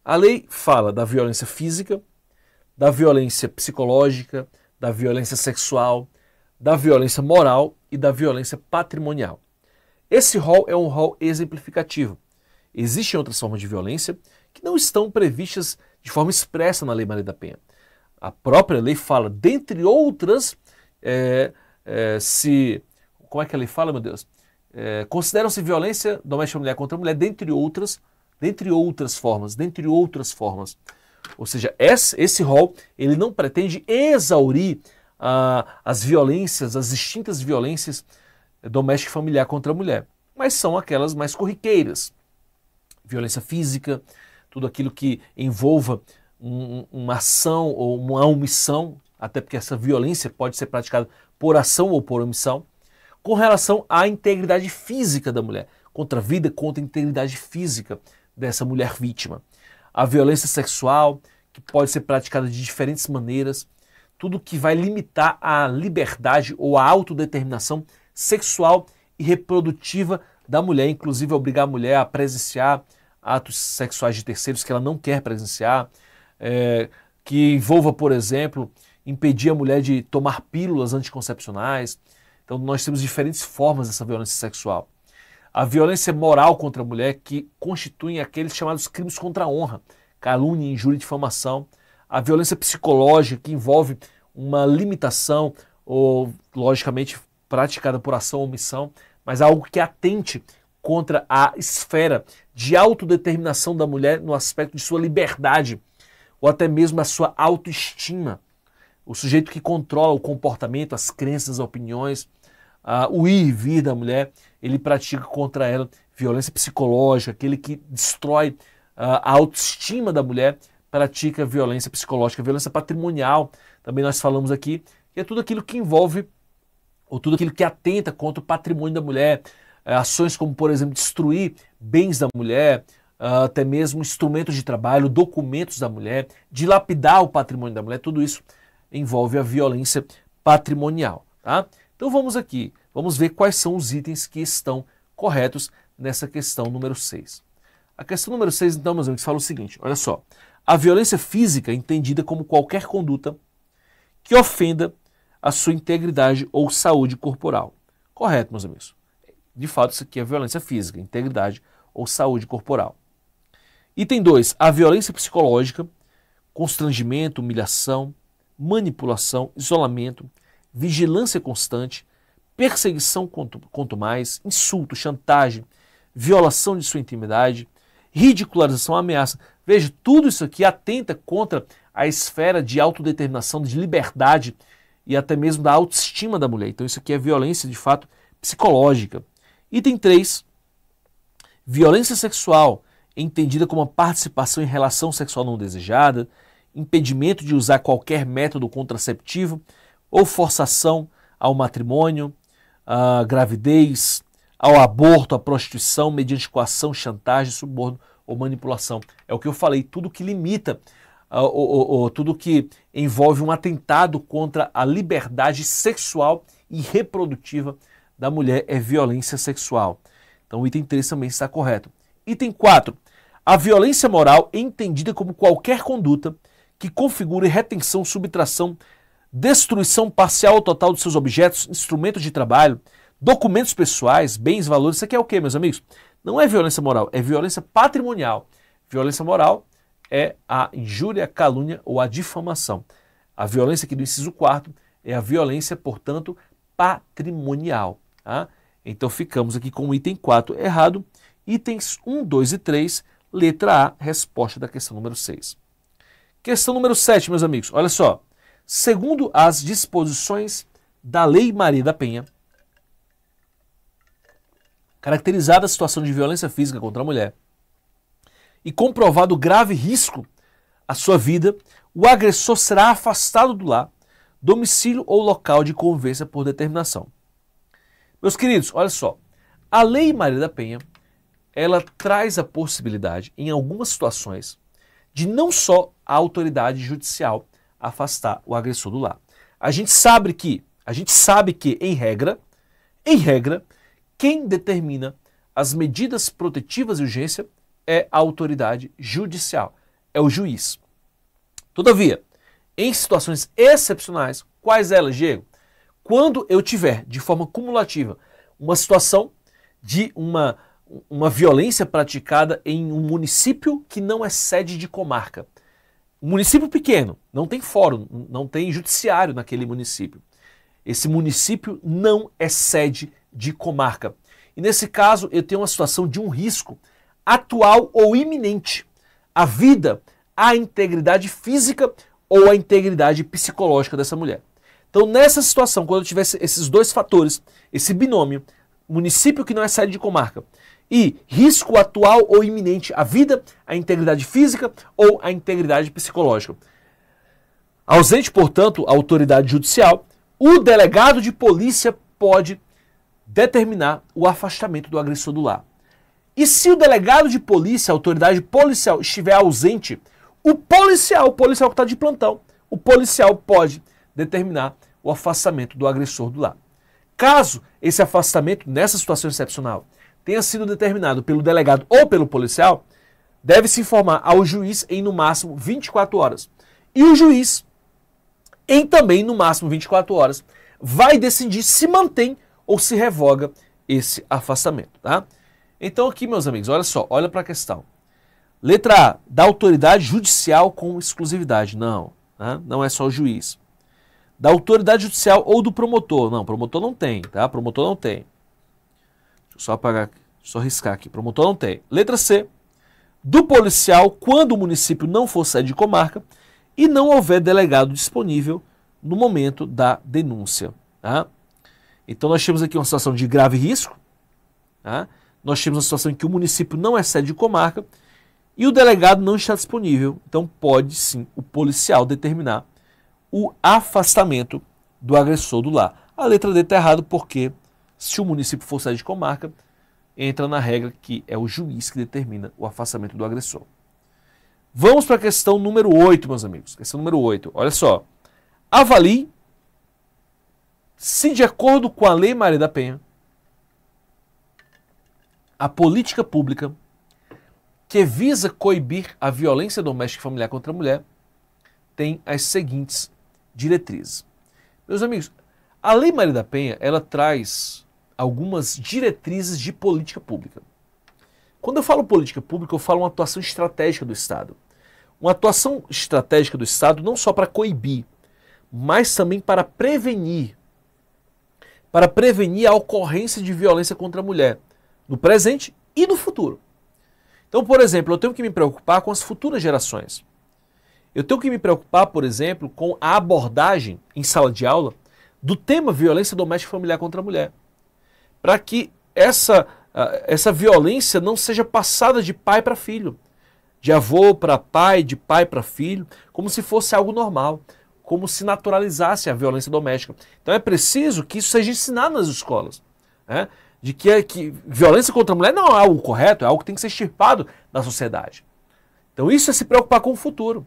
A lei fala da violência física, da violência psicológica, da violência sexual, da violência moral e da violência patrimonial. Esse rol é um rol exemplificativo. Existem outras formas de violência que não estão previstas de forma expressa na Lei Maria da Penha. A própria lei fala, dentre outras, é, é, se. Como é que a lei fala, meu Deus? É, Consideram-se violência doméstica mulher contra mulher, dentre outras, dentre outras formas, dentre outras formas. Ou seja, esse rol ele não pretende exaurir ah, as violências, as distintas violências doméstica e familiar contra a mulher, mas são aquelas mais corriqueiras. Violência física, tudo aquilo que envolva um, uma ação ou uma omissão, até porque essa violência pode ser praticada por ação ou por omissão, com relação à integridade física da mulher, contra a vida, contra a integridade física dessa mulher vítima a violência sexual, que pode ser praticada de diferentes maneiras, tudo que vai limitar a liberdade ou a autodeterminação sexual e reprodutiva da mulher, inclusive obrigar a mulher a presenciar atos sexuais de terceiros que ela não quer presenciar, é, que envolva, por exemplo, impedir a mulher de tomar pílulas anticoncepcionais. Então, nós temos diferentes formas dessa violência sexual a violência moral contra a mulher, que constituem aqueles chamados crimes contra a honra, calúnia, injúria e difamação, a violência psicológica, que envolve uma limitação, ou logicamente praticada por ação ou omissão, mas algo que atente contra a esfera de autodeterminação da mulher no aspecto de sua liberdade, ou até mesmo a sua autoestima. O sujeito que controla o comportamento, as crenças, as opiniões, ah, o ir e vir da mulher, ele pratica contra ela violência psicológica, aquele que destrói ah, a autoestima da mulher pratica violência psicológica, violência patrimonial, também nós falamos aqui, que é tudo aquilo que envolve ou tudo aquilo que atenta contra o patrimônio da mulher, é, ações como, por exemplo, destruir bens da mulher, até mesmo instrumentos de trabalho, documentos da mulher, dilapidar o patrimônio da mulher, tudo isso envolve a violência patrimonial. Tá? Então vamos aqui. Vamos ver quais são os itens que estão corretos nessa questão número 6. A questão número 6, então, meus amigos, fala o seguinte: olha só. A violência física, é entendida como qualquer conduta que ofenda a sua integridade ou saúde corporal. Correto, meus amigos. De fato, isso aqui é violência física, integridade ou saúde corporal. Item 2. A violência psicológica, constrangimento, humilhação, manipulação, isolamento, vigilância constante, perseguição quanto, quanto mais, insulto, chantagem, violação de sua intimidade, ridicularização, ameaça. Veja, tudo isso aqui atenta contra a esfera de autodeterminação, de liberdade e até mesmo da autoestima da mulher. Então, isso aqui é violência de fato psicológica. Item 3. Violência sexual, entendida como a participação em relação sexual não desejada, impedimento de usar qualquer método contraceptivo ou forçação ao matrimônio, à gravidez, ao aborto, à prostituição, mediante coação, chantagem, suborno ou manipulação. É o que eu falei, tudo que limita, ah, ou, tudo que envolve um atentado contra a liberdade sexual e reprodutiva da mulher é violência sexual. Então, o item 3 também está correto. Item 4. A violência moral é entendida como qualquer conduta que configure retenção, subtração, destruição parcial ou total de seus objetos, instrumentos de trabalho, documentos pessoais, bens, valores. Isso aqui é o que, meus amigos? Não é violência moral, é violência patrimonial. Violência moral é a injúria, a calúnia ou a difamação. A violência aqui do inciso 4 é a violência, portanto, patrimonial. Tá? Então ficamos aqui com o item 4 errado. Itens 1, 2 e 3, letra A, resposta da questão número 6. Questão número 7, meus amigos, olha só segundo as disposições da Lei Maria da Penha, caracterizada a situação de violência física contra a mulher e comprovado grave risco à sua vida, o agressor será afastado do lar, domicílio ou local de convivência por determinação. Meus queridos, olha só. A Lei Maria da Penha, ela traz a possibilidade, em algumas situações, de não só a autoridade judicial, afastar o agressor do lar. A gente sabe que, a gente sabe que, em regra, em regra, quem determina as medidas protetivas de urgência é a autoridade judicial, é o juiz. Todavia, em situações excepcionais, quais elas, Diego? Quando eu tiver, de forma cumulativa, uma situação de uma, uma violência praticada em um município que não é sede de comarca, um município pequeno, não tem fórum, não tem judiciário naquele município. Esse município não é sede de comarca. E nesse caso, eu tenho uma situação de um risco atual ou iminente à vida, à integridade física ou à integridade psicológica dessa mulher. Então, nessa situação, quando eu tiver esses dois fatores, esse binômio, município que não é sede de comarca, e risco atual ou iminente à vida, à integridade física ou à integridade psicológica. Ausente, portanto, a autoridade judicial, o delegado de polícia pode determinar o afastamento do agressor do lar. E se o delegado de polícia, a autoridade policial, estiver ausente, o policial, o policial que está de plantão, o policial pode determinar o afastamento do agressor do lar. Caso esse afastamento, nessa situação excepcional, tenha sido determinado pelo delegado ou pelo policial, deve-se informar ao juiz em no máximo 24 horas. E o juiz, em também no máximo 24 horas, vai decidir se mantém ou se revoga esse afastamento, tá? Então aqui, meus amigos, olha só, olha para a questão. Letra A, da autoridade judicial com exclusividade. Não, né? não é só o juiz da autoridade judicial ou do promotor. Não, promotor não tem, tá? Promotor não tem. Deixa eu só apagar, aqui, só riscar aqui. Promotor não tem. Letra C. Do policial quando o município não for sede de comarca e não houver delegado disponível no momento da denúncia. Tá? Então nós temos aqui uma situação de grave risco. Tá? Nós temos uma situação em que o município não é sede de comarca e o delegado não está disponível. Então pode sim o policial determinar o afastamento do agressor do lar. A letra D está errada porque se o município for sair de comarca, entra na regra que é o juiz que determina o afastamento do agressor. Vamos para a questão número 8, meus amigos. Questão número 8. Olha só. Avalie se, de acordo com a Lei Maria da Penha, a política pública que visa coibir a violência doméstica e familiar contra a mulher tem as seguintes diretrizes. Meus amigos, a Lei Maria da Penha, ela traz algumas diretrizes de política pública. Quando eu falo política pública, eu falo uma atuação estratégica do Estado. Uma atuação estratégica do Estado não só para coibir, mas também para prevenir. Para prevenir a ocorrência de violência contra a mulher, no presente e no futuro. Então, por exemplo, eu tenho que me preocupar com as futuras gerações. Eu tenho que me preocupar, por exemplo, com a abordagem em sala de aula do tema violência doméstica familiar contra a mulher. Para que essa, essa violência não seja passada de pai para filho, de avô para pai, de pai para filho, como se fosse algo normal, como se naturalizasse a violência doméstica. Então é preciso que isso seja ensinado nas escolas. Né? De que, que violência contra a mulher não é algo correto, é algo que tem que ser extirpado da sociedade. Então isso é se preocupar com o futuro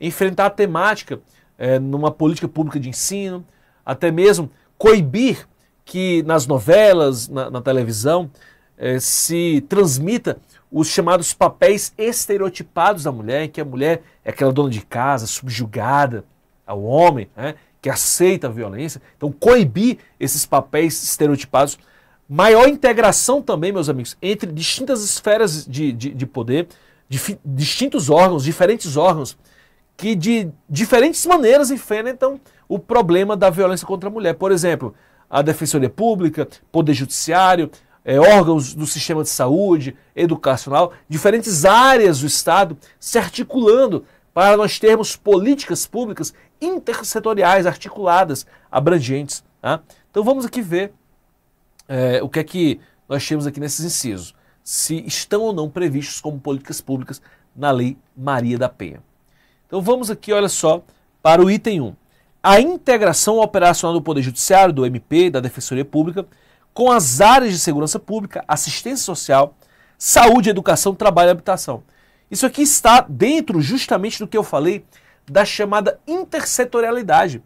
enfrentar a temática é, numa política pública de ensino, até mesmo coibir que nas novelas, na, na televisão, é, se transmita os chamados papéis estereotipados da mulher, em que a mulher é aquela dona de casa, subjugada ao homem, né, que aceita a violência. Então, coibir esses papéis estereotipados. Maior integração também, meus amigos, entre distintas esferas de, de, de poder, de, distintos órgãos, diferentes órgãos que de diferentes maneiras enfrentam então, o problema da violência contra a mulher. Por exemplo, a Defensoria Pública, Poder Judiciário, é, órgãos do sistema de saúde, educacional, diferentes áreas do Estado se articulando para nós termos políticas públicas intersetoriais, articuladas, abrangentes. Tá? Então vamos aqui ver é, o que é que nós temos aqui nesses incisos, se estão ou não previstos como políticas públicas na Lei Maria da Penha. Então vamos aqui, olha só, para o item 1. A integração operacional do Poder Judiciário, do MP, da Defensoria Pública, com as áreas de segurança pública, assistência social, saúde, educação, trabalho e habitação. Isso aqui está dentro justamente do que eu falei da chamada intersetorialidade.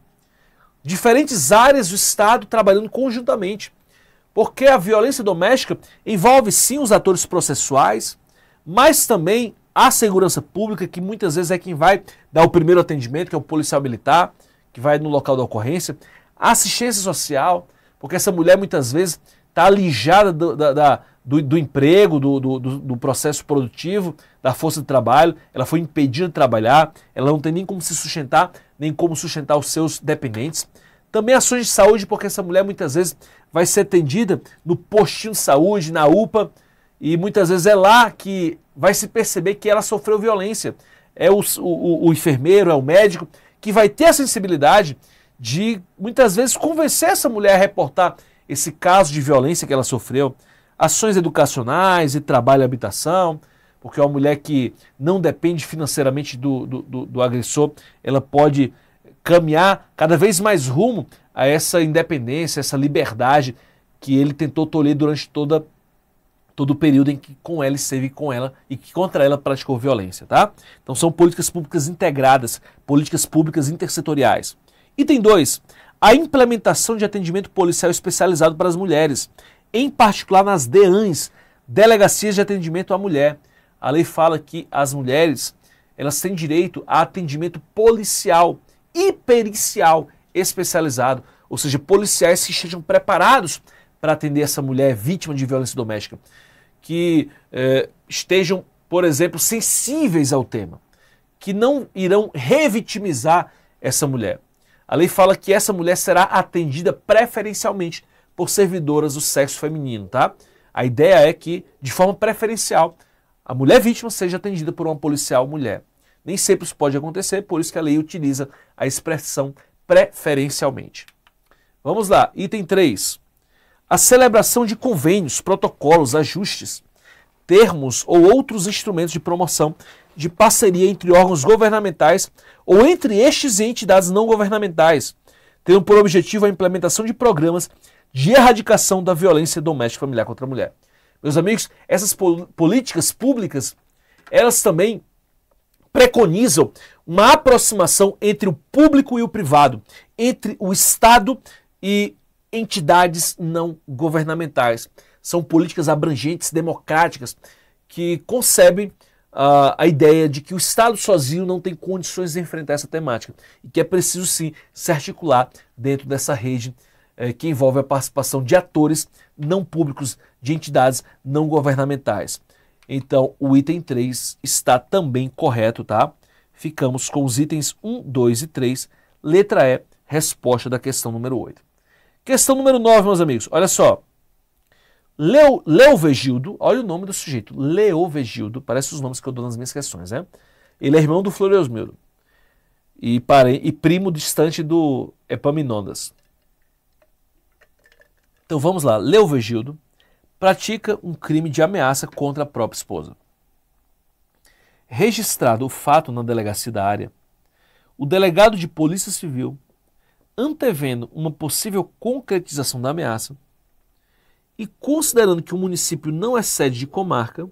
Diferentes áreas do Estado trabalhando conjuntamente. Porque a violência doméstica envolve sim os atores processuais, mas também a segurança pública, que muitas vezes é quem vai dar o primeiro atendimento, que é o policial militar, que vai no local da ocorrência, a assistência social, porque essa mulher muitas vezes está alijada do, da, da, do, do emprego, do, do, do, processo produtivo, da força de trabalho, ela foi impedida de trabalhar, ela não tem nem como se sustentar, nem como sustentar os seus dependentes. Também ações de saúde, porque essa mulher muitas vezes vai ser atendida no postinho de saúde, na UPA, e muitas vezes é lá que vai se perceber que ela sofreu violência. É o, o, o enfermeiro, é o médico que vai ter a sensibilidade de muitas vezes convencer essa mulher a reportar esse caso de violência que ela sofreu, ações educacionais e trabalho e habitação, porque é uma mulher que não depende financeiramente do, do, do, do agressor, ela pode caminhar cada vez mais rumo a essa independência, essa liberdade que ele tentou tolher durante toda todo o período em que com ela esteve com ela e que contra ela praticou violência, tá? Então são políticas públicas integradas, políticas públicas intersetoriais. Item 2, a implementação de atendimento policial especializado para as mulheres, em particular nas DEANs, Delegacias de Atendimento à Mulher. A lei fala que as mulheres, elas têm direito a atendimento policial e pericial especializado, ou seja, policiais que estejam preparados para atender essa mulher vítima de violência doméstica que eh, estejam, por exemplo, sensíveis ao tema, que não irão revitimizar essa mulher. A lei fala que essa mulher será atendida preferencialmente por servidoras do sexo feminino, tá? A ideia é que, de forma preferencial, a mulher vítima seja atendida por uma policial mulher. Nem sempre isso pode acontecer, por isso que a lei utiliza a expressão preferencialmente. Vamos lá, item 3 a celebração de convênios, protocolos, ajustes, termos ou outros instrumentos de promoção de parceria entre órgãos governamentais ou entre estes e entidades não governamentais, tendo por objetivo a implementação de programas de erradicação da violência doméstica familiar contra a mulher. Meus amigos, essas pol políticas públicas, elas também preconizam uma aproximação entre o público e o privado, entre o Estado e entidades não governamentais. São políticas abrangentes, democráticas, que concebem uh, a ideia de que o Estado sozinho não tem condições de enfrentar essa temática e que é preciso sim se articular dentro dessa rede eh, que envolve a participação de atores não públicos, de entidades não governamentais. Então, o item 3 está também correto, tá? Ficamos com os itens 1, 2 e 3. Letra E, resposta da questão número 8. Questão número 9, meus amigos. Olha só. Leo, Leovegildo, olha o nome do sujeito. Leovegildo, parece os nomes que eu dou nas minhas questões, né? Ele é irmão do Floreusmildo e, pare, e primo distante do Epaminondas. Então vamos lá. Leovegildo pratica um crime de ameaça contra a própria esposa. Registrado o fato na delegacia da área, o delegado de Polícia Civil antevendo uma possível concretização da ameaça e considerando que o município não é sede de comarca,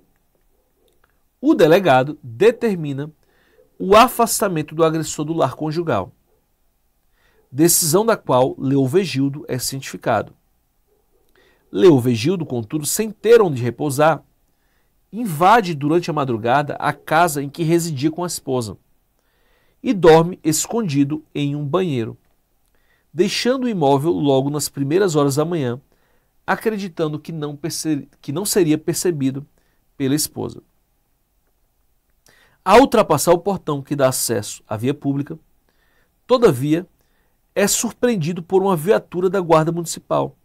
o delegado determina o afastamento do agressor do lar conjugal, decisão da qual Leovegildo é cientificado. Leovegildo, contudo, sem ter onde repousar, invade durante a madrugada a casa em que residia com a esposa e dorme escondido em um banheiro deixando o imóvel logo nas primeiras horas da manhã, acreditando que não, que não seria percebido pela esposa. Ao ultrapassar o portão que dá acesso à via pública, todavia, é surpreendido por uma viatura da Guarda Municipal,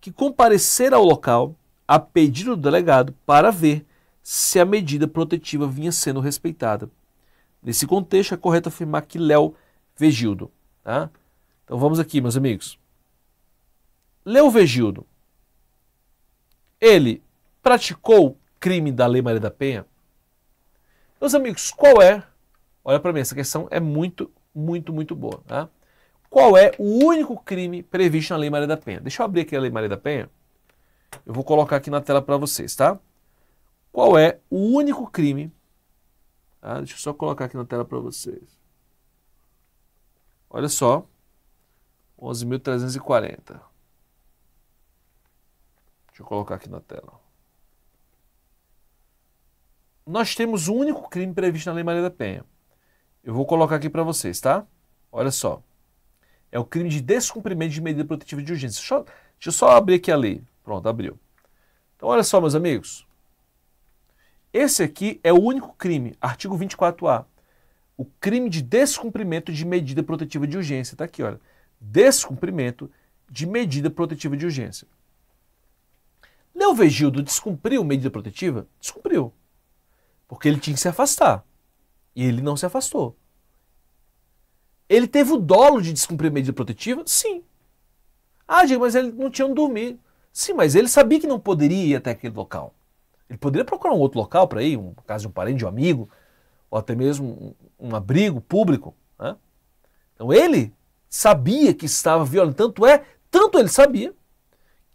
que comparecerá ao local a pedido do delegado para ver se a medida protetiva vinha sendo respeitada. Nesse contexto, é correto afirmar que Léo Vegildo, tá? Então vamos aqui, meus amigos. Leovegildo, ele praticou crime da Lei Maria da Penha? Meus amigos, qual é? Olha para mim, essa questão é muito, muito, muito boa. Tá? Qual é o único crime previsto na Lei Maria da Penha? Deixa eu abrir aqui a Lei Maria da Penha. Eu vou colocar aqui na tela para vocês, tá? Qual é o único crime? Tá? Deixa eu só colocar aqui na tela para vocês. Olha só. 11.340. Deixa eu colocar aqui na tela. Nós temos o um único crime previsto na Lei Maria da Penha. Eu vou colocar aqui para vocês, tá? Olha só. É o crime de descumprimento de medida protetiva de urgência. Deixa eu, deixa eu só abrir aqui a lei. Pronto, abriu. Então, olha só, meus amigos. Esse aqui é o único crime, artigo 24A. O crime de descumprimento de medida protetiva de urgência. Está aqui, olha descumprimento de medida protetiva de urgência. Leo Vegildo descumpriu medida protetiva? Descumpriu. Porque ele tinha que se afastar. E ele não se afastou. Ele teve o dolo de descumprir medida protetiva? Sim. Ah, Diego, mas ele não tinha onde dormir. Sim, mas ele sabia que não poderia ir até aquele local. Ele poderia procurar um outro local para ir, um caso de um parente, de um amigo, ou até mesmo um, um abrigo público. Né? Então ele sabia que estava violando, tanto é, tanto ele sabia,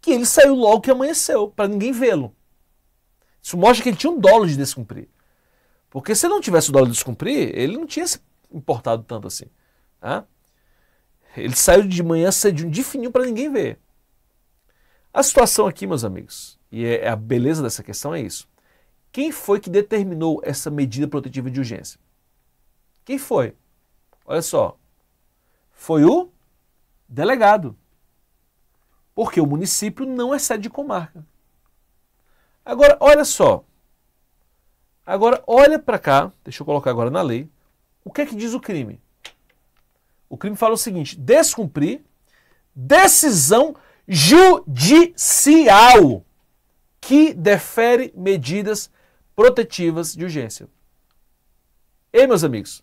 que ele saiu logo que amanheceu, para ninguém vê-lo. Isso mostra que ele tinha um dolo de descumprir. Porque se ele não tivesse o dolo de descumprir, ele não tinha se importado tanto assim. Tá? Ele saiu de manhã cedinho, de fininho, para ninguém ver. A situação aqui, meus amigos, e é, é a beleza dessa questão é isso. Quem foi que determinou essa medida protetiva de urgência? Quem foi? Olha só, foi o delegado. Porque o município não é sede de comarca. Agora, olha só. Agora, olha para cá. Deixa eu colocar agora na lei. O que é que diz o crime? O crime fala o seguinte: descumprir decisão judicial que defere medidas protetivas de urgência. Ei, meus amigos,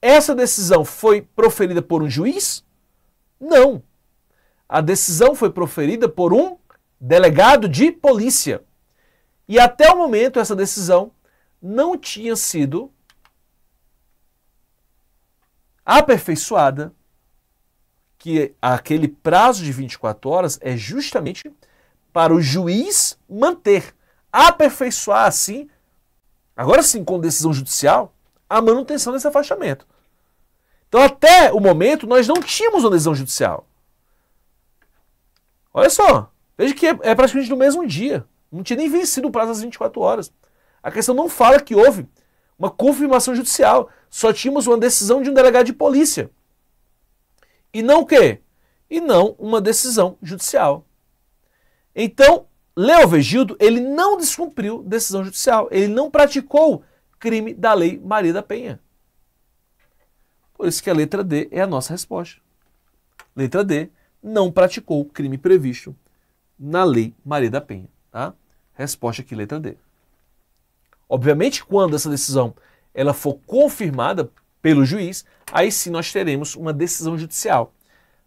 essa decisão foi proferida por um juiz? Não. A decisão foi proferida por um delegado de polícia. E até o momento, essa decisão não tinha sido aperfeiçoada, que aquele prazo de 24 horas é justamente para o juiz manter, aperfeiçoar assim, agora sim com decisão judicial, a manutenção desse afastamento. Então, até o momento, nós não tínhamos uma decisão judicial. Olha só, veja que é, é praticamente no mesmo dia. Não tinha nem vencido o prazo das 24 horas. A questão não fala que houve uma confirmação judicial. Só tínhamos uma decisão de um delegado de polícia. E não o quê? E não uma decisão judicial. Então, Leo Vegildo, ele não descumpriu decisão judicial. Ele não praticou crime da Lei Maria da Penha. Por isso que a letra D é a nossa resposta. Letra D não praticou o crime previsto na Lei Maria da Penha. Tá? Resposta aqui, letra D. Obviamente, quando essa decisão ela for confirmada pelo juiz, aí sim nós teremos uma decisão judicial.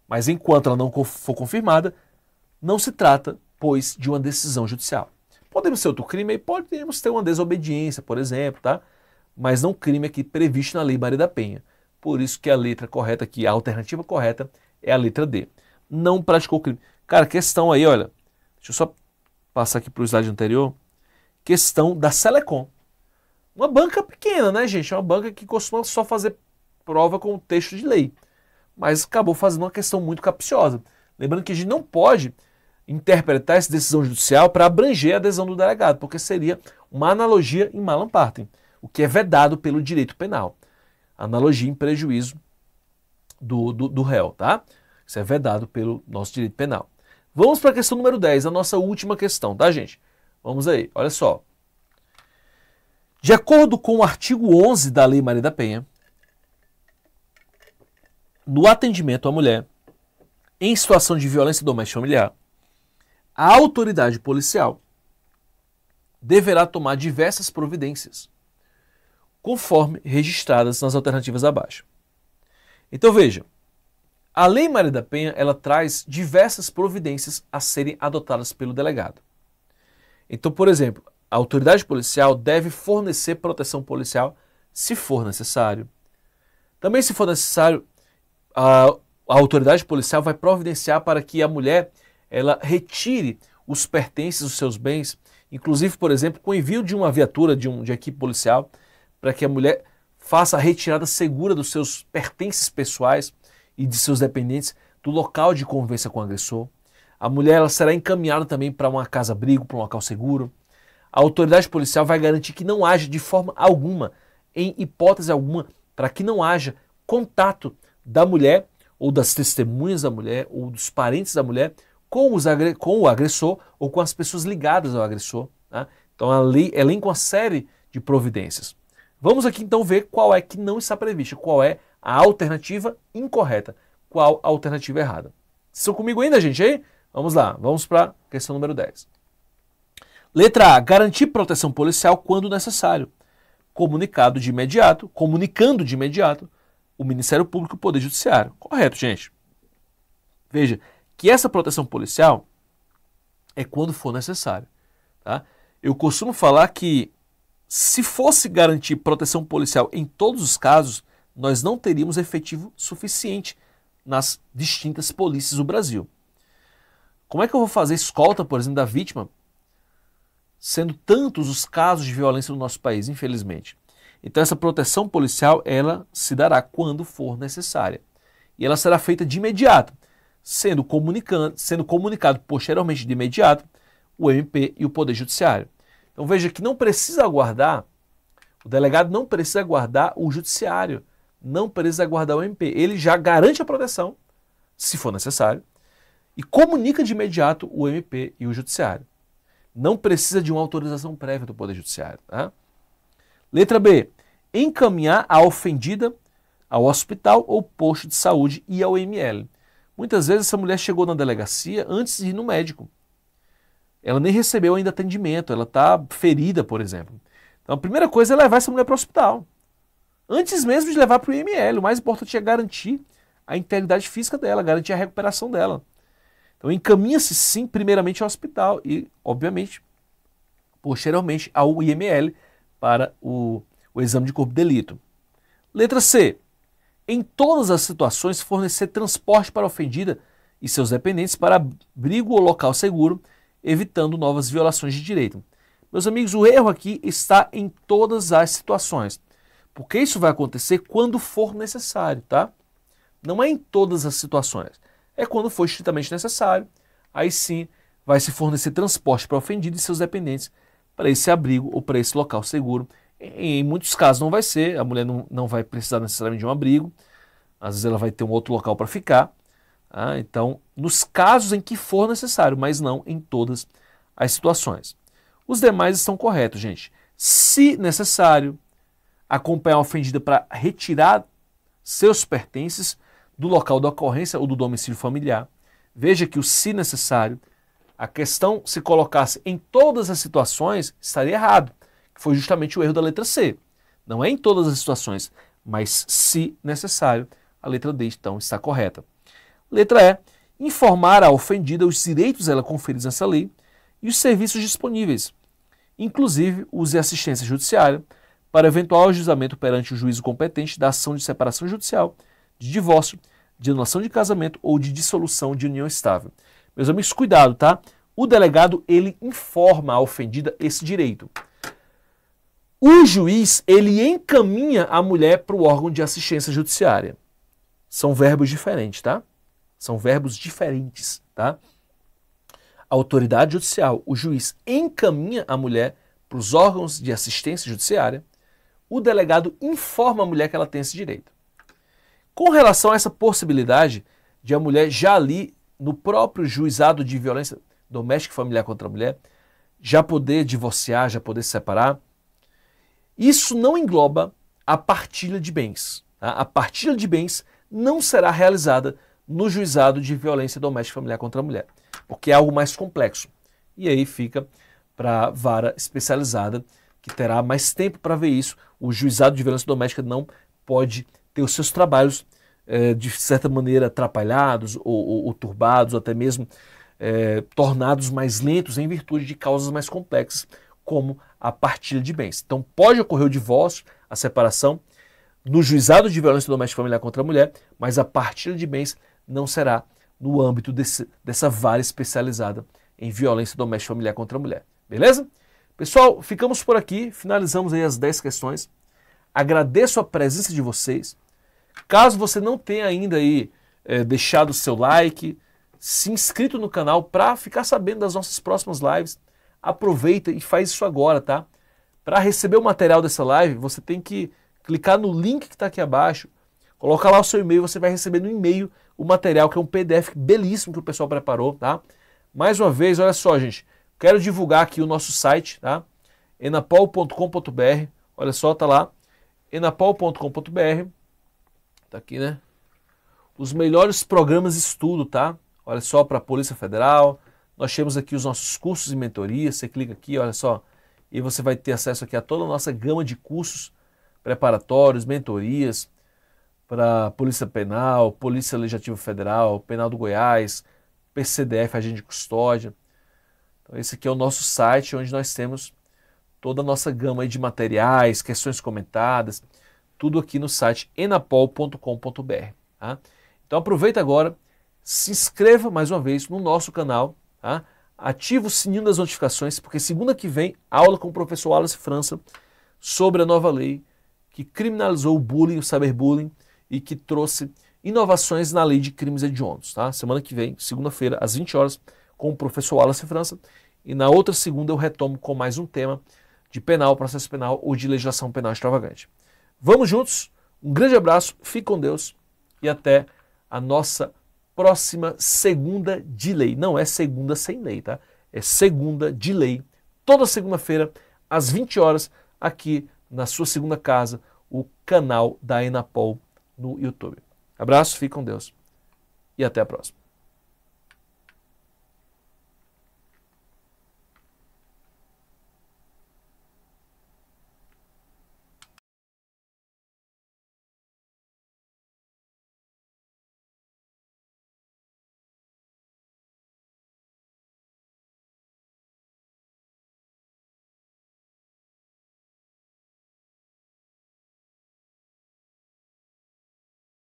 Mas enquanto ela não for confirmada, não se trata, pois, de uma decisão judicial. Podemos ter outro crime aí? Podemos ter uma desobediência, por exemplo, tá? Mas não crime aqui previsto na Lei Maria da Penha. Por isso que a letra correta aqui, a alternativa correta é a letra D. Não praticou crime. Cara, questão aí, olha. Deixa eu só passar aqui para o slide anterior. Questão da Selecom. Uma banca pequena, né, gente? É uma banca que costuma só fazer prova com o texto de lei. Mas acabou fazendo uma questão muito capciosa. Lembrando que a gente não pode interpretar essa decisão judicial para abranger a adesão do delegado, porque seria uma analogia em malam partem, o que é vedado pelo direito penal. Analogia em prejuízo do, do, do réu, tá? Isso é vedado pelo nosso direito penal. Vamos para a questão número 10, a nossa última questão, tá, gente? Vamos aí, olha só. De acordo com o artigo 11 da Lei Maria da Penha, no atendimento à mulher em situação de violência doméstica familiar, a autoridade policial deverá tomar diversas providências, conforme registradas nas alternativas abaixo. Então veja, a Lei Maria da Penha ela traz diversas providências a serem adotadas pelo delegado. Então, por exemplo, a autoridade policial deve fornecer proteção policial se for necessário. Também, se for necessário, a, a autoridade policial vai providenciar para que a mulher ela retire os pertences, os seus bens, inclusive, por exemplo, com o envio de uma viatura, de, um, de equipe policial, para que a mulher faça a retirada segura dos seus pertences pessoais e de seus dependentes do local de convivência com o agressor. A mulher ela será encaminhada também para uma casa-abrigo, para um local seguro. A autoridade policial vai garantir que não haja de forma alguma, em hipótese alguma, para que não haja contato da mulher ou das testemunhas da mulher ou dos parentes da mulher com, os com o agressor ou com as pessoas ligadas ao agressor. Né? Então, ela lei elenca uma série de providências. Vamos aqui então ver qual é que não está prevista, qual é a alternativa incorreta, qual a alternativa errada. Vocês estão comigo ainda, gente? Aí? Vamos lá, vamos para a questão número 10. Letra A. Garantir proteção policial quando necessário. Comunicado de imediato, comunicando de imediato o Ministério Público e o Poder Judiciário. Correto, gente. Veja, que essa proteção policial é quando for necessário. Tá? Eu costumo falar que se fosse garantir proteção policial em todos os casos, nós não teríamos efetivo suficiente nas distintas polícias do Brasil. Como é que eu vou fazer escolta, por exemplo, da vítima, sendo tantos os casos de violência no nosso país, infelizmente? Então essa proteção policial, ela se dará quando for necessária. E ela será feita de imediato sendo, sendo comunicado posteriormente de imediato o MP e o Poder Judiciário. Então veja que não precisa aguardar, o delegado não precisa aguardar o Judiciário, não precisa aguardar o MP. Ele já garante a proteção, se for necessário, e comunica de imediato o MP e o Judiciário. Não precisa de uma autorização prévia do Poder Judiciário. Tá? Letra B. Encaminhar a ofendida ao hospital ou posto de saúde e ao ML. Muitas vezes essa mulher chegou na delegacia antes de ir no médico. Ela nem recebeu ainda atendimento, ela está ferida, por exemplo. Então a primeira coisa é levar essa mulher para o hospital. Antes mesmo de levar para o IML, o mais importante é garantir a integridade física dela, garantir a recuperação dela. Então encaminha-se sim primeiramente ao hospital e, obviamente, posteriormente ao IML para o, o exame de corpo de delito. Letra C em todas as situações, fornecer transporte para a ofendida e seus dependentes para abrigo ou local seguro, evitando novas violações de direito. Meus amigos, o erro aqui está em todas as situações, porque isso vai acontecer quando for necessário, tá? Não é em todas as situações, é quando for estritamente necessário, aí sim vai se fornecer transporte para o ofendido e seus dependentes para esse abrigo ou para esse local seguro, em muitos casos não vai ser, a mulher não, não vai precisar necessariamente de um abrigo, às vezes ela vai ter um outro local para ficar. Ah, então, nos casos em que for necessário, mas não em todas as situações. Os demais estão corretos, gente. Se necessário, acompanhar a ofendida para retirar seus pertences do local da ocorrência ou do domicílio familiar. Veja que o se necessário, a questão se colocasse em todas as situações, estaria errado que foi justamente o erro da letra C. Não é em todas as situações, mas se necessário, a letra D então está correta. Letra E, informar a ofendida os direitos ela conferidos nessa lei e os serviços disponíveis, inclusive use assistência judiciária para eventual julgamento perante o juízo competente da ação de separação judicial, de divórcio, de anulação de casamento ou de dissolução de união estável. Meus amigos, cuidado, tá? O delegado ele informa a ofendida esse direito. O juiz, ele encaminha a mulher para o órgão de assistência judiciária. São verbos diferentes, tá? São verbos diferentes, tá? A autoridade judicial, o juiz encaminha a mulher para os órgãos de assistência judiciária. O delegado informa a mulher que ela tem esse direito. Com relação a essa possibilidade de a mulher já ali no próprio juizado de violência doméstica e familiar contra a mulher já poder divorciar, já poder se separar, isso não engloba a partilha de bens. Tá? A partilha de bens não será realizada no juizado de violência doméstica familiar contra a mulher, porque é algo mais complexo. E aí fica para a vara especializada, que terá mais tempo para ver isso. O juizado de violência doméstica não pode ter os seus trabalhos, eh, de certa maneira, atrapalhados ou, ou, ou turbados, ou até mesmo eh, tornados mais lentos em virtude de causas mais complexas, como a partilha de bens. Então pode ocorrer o divórcio, a separação, no juizado de violência doméstica familiar contra a mulher, mas a partilha de bens não será no âmbito desse, dessa vara especializada em violência doméstica familiar contra a mulher. Beleza? Pessoal, ficamos por aqui, finalizamos aí as 10 questões. Agradeço a presença de vocês. Caso você não tenha ainda aí é, deixado o seu like, se inscrito no canal para ficar sabendo das nossas próximas lives aproveita e faz isso agora, tá? Para receber o material dessa live, você tem que clicar no link que está aqui abaixo, colocar lá o seu e-mail, você vai receber no e-mail o material, que é um PDF belíssimo que o pessoal preparou, tá? Mais uma vez, olha só, gente, quero divulgar aqui o nosso site, tá? enapol.com.br, olha só, tá lá, enapol.com.br, tá aqui, né? Os melhores programas de estudo, tá? Olha só, para a Polícia Federal, nós temos aqui os nossos cursos e mentorias. Você clica aqui, olha só, e você vai ter acesso aqui a toda a nossa gama de cursos preparatórios, mentorias para Polícia Penal, Polícia Legislativa Federal, Penal do Goiás, PCDF, Agente de Custódia. Então, esse aqui é o nosso site onde nós temos toda a nossa gama de materiais, questões comentadas, tudo aqui no site enapol.com.br. Tá? Então aproveita agora, se inscreva mais uma vez no nosso canal Tá? Ativa o sininho das notificações, porque segunda que vem, aula com o professor Wallace França sobre a nova lei que criminalizou o bullying, o cyberbullying e que trouxe inovações na lei de crimes hediondos. Tá? Semana que vem, segunda-feira, às 20 horas, com o professor Wallace França. E na outra segunda eu retomo com mais um tema de penal, processo penal ou de legislação penal extravagante. Vamos juntos, um grande abraço, fique com Deus e até a nossa próxima próxima segunda de lei. Não é segunda sem lei, tá? É segunda de lei. Toda segunda-feira, às 20 horas, aqui na sua segunda casa, o canal da Enapol no YouTube. Abraço, fique com Deus e até a próxima.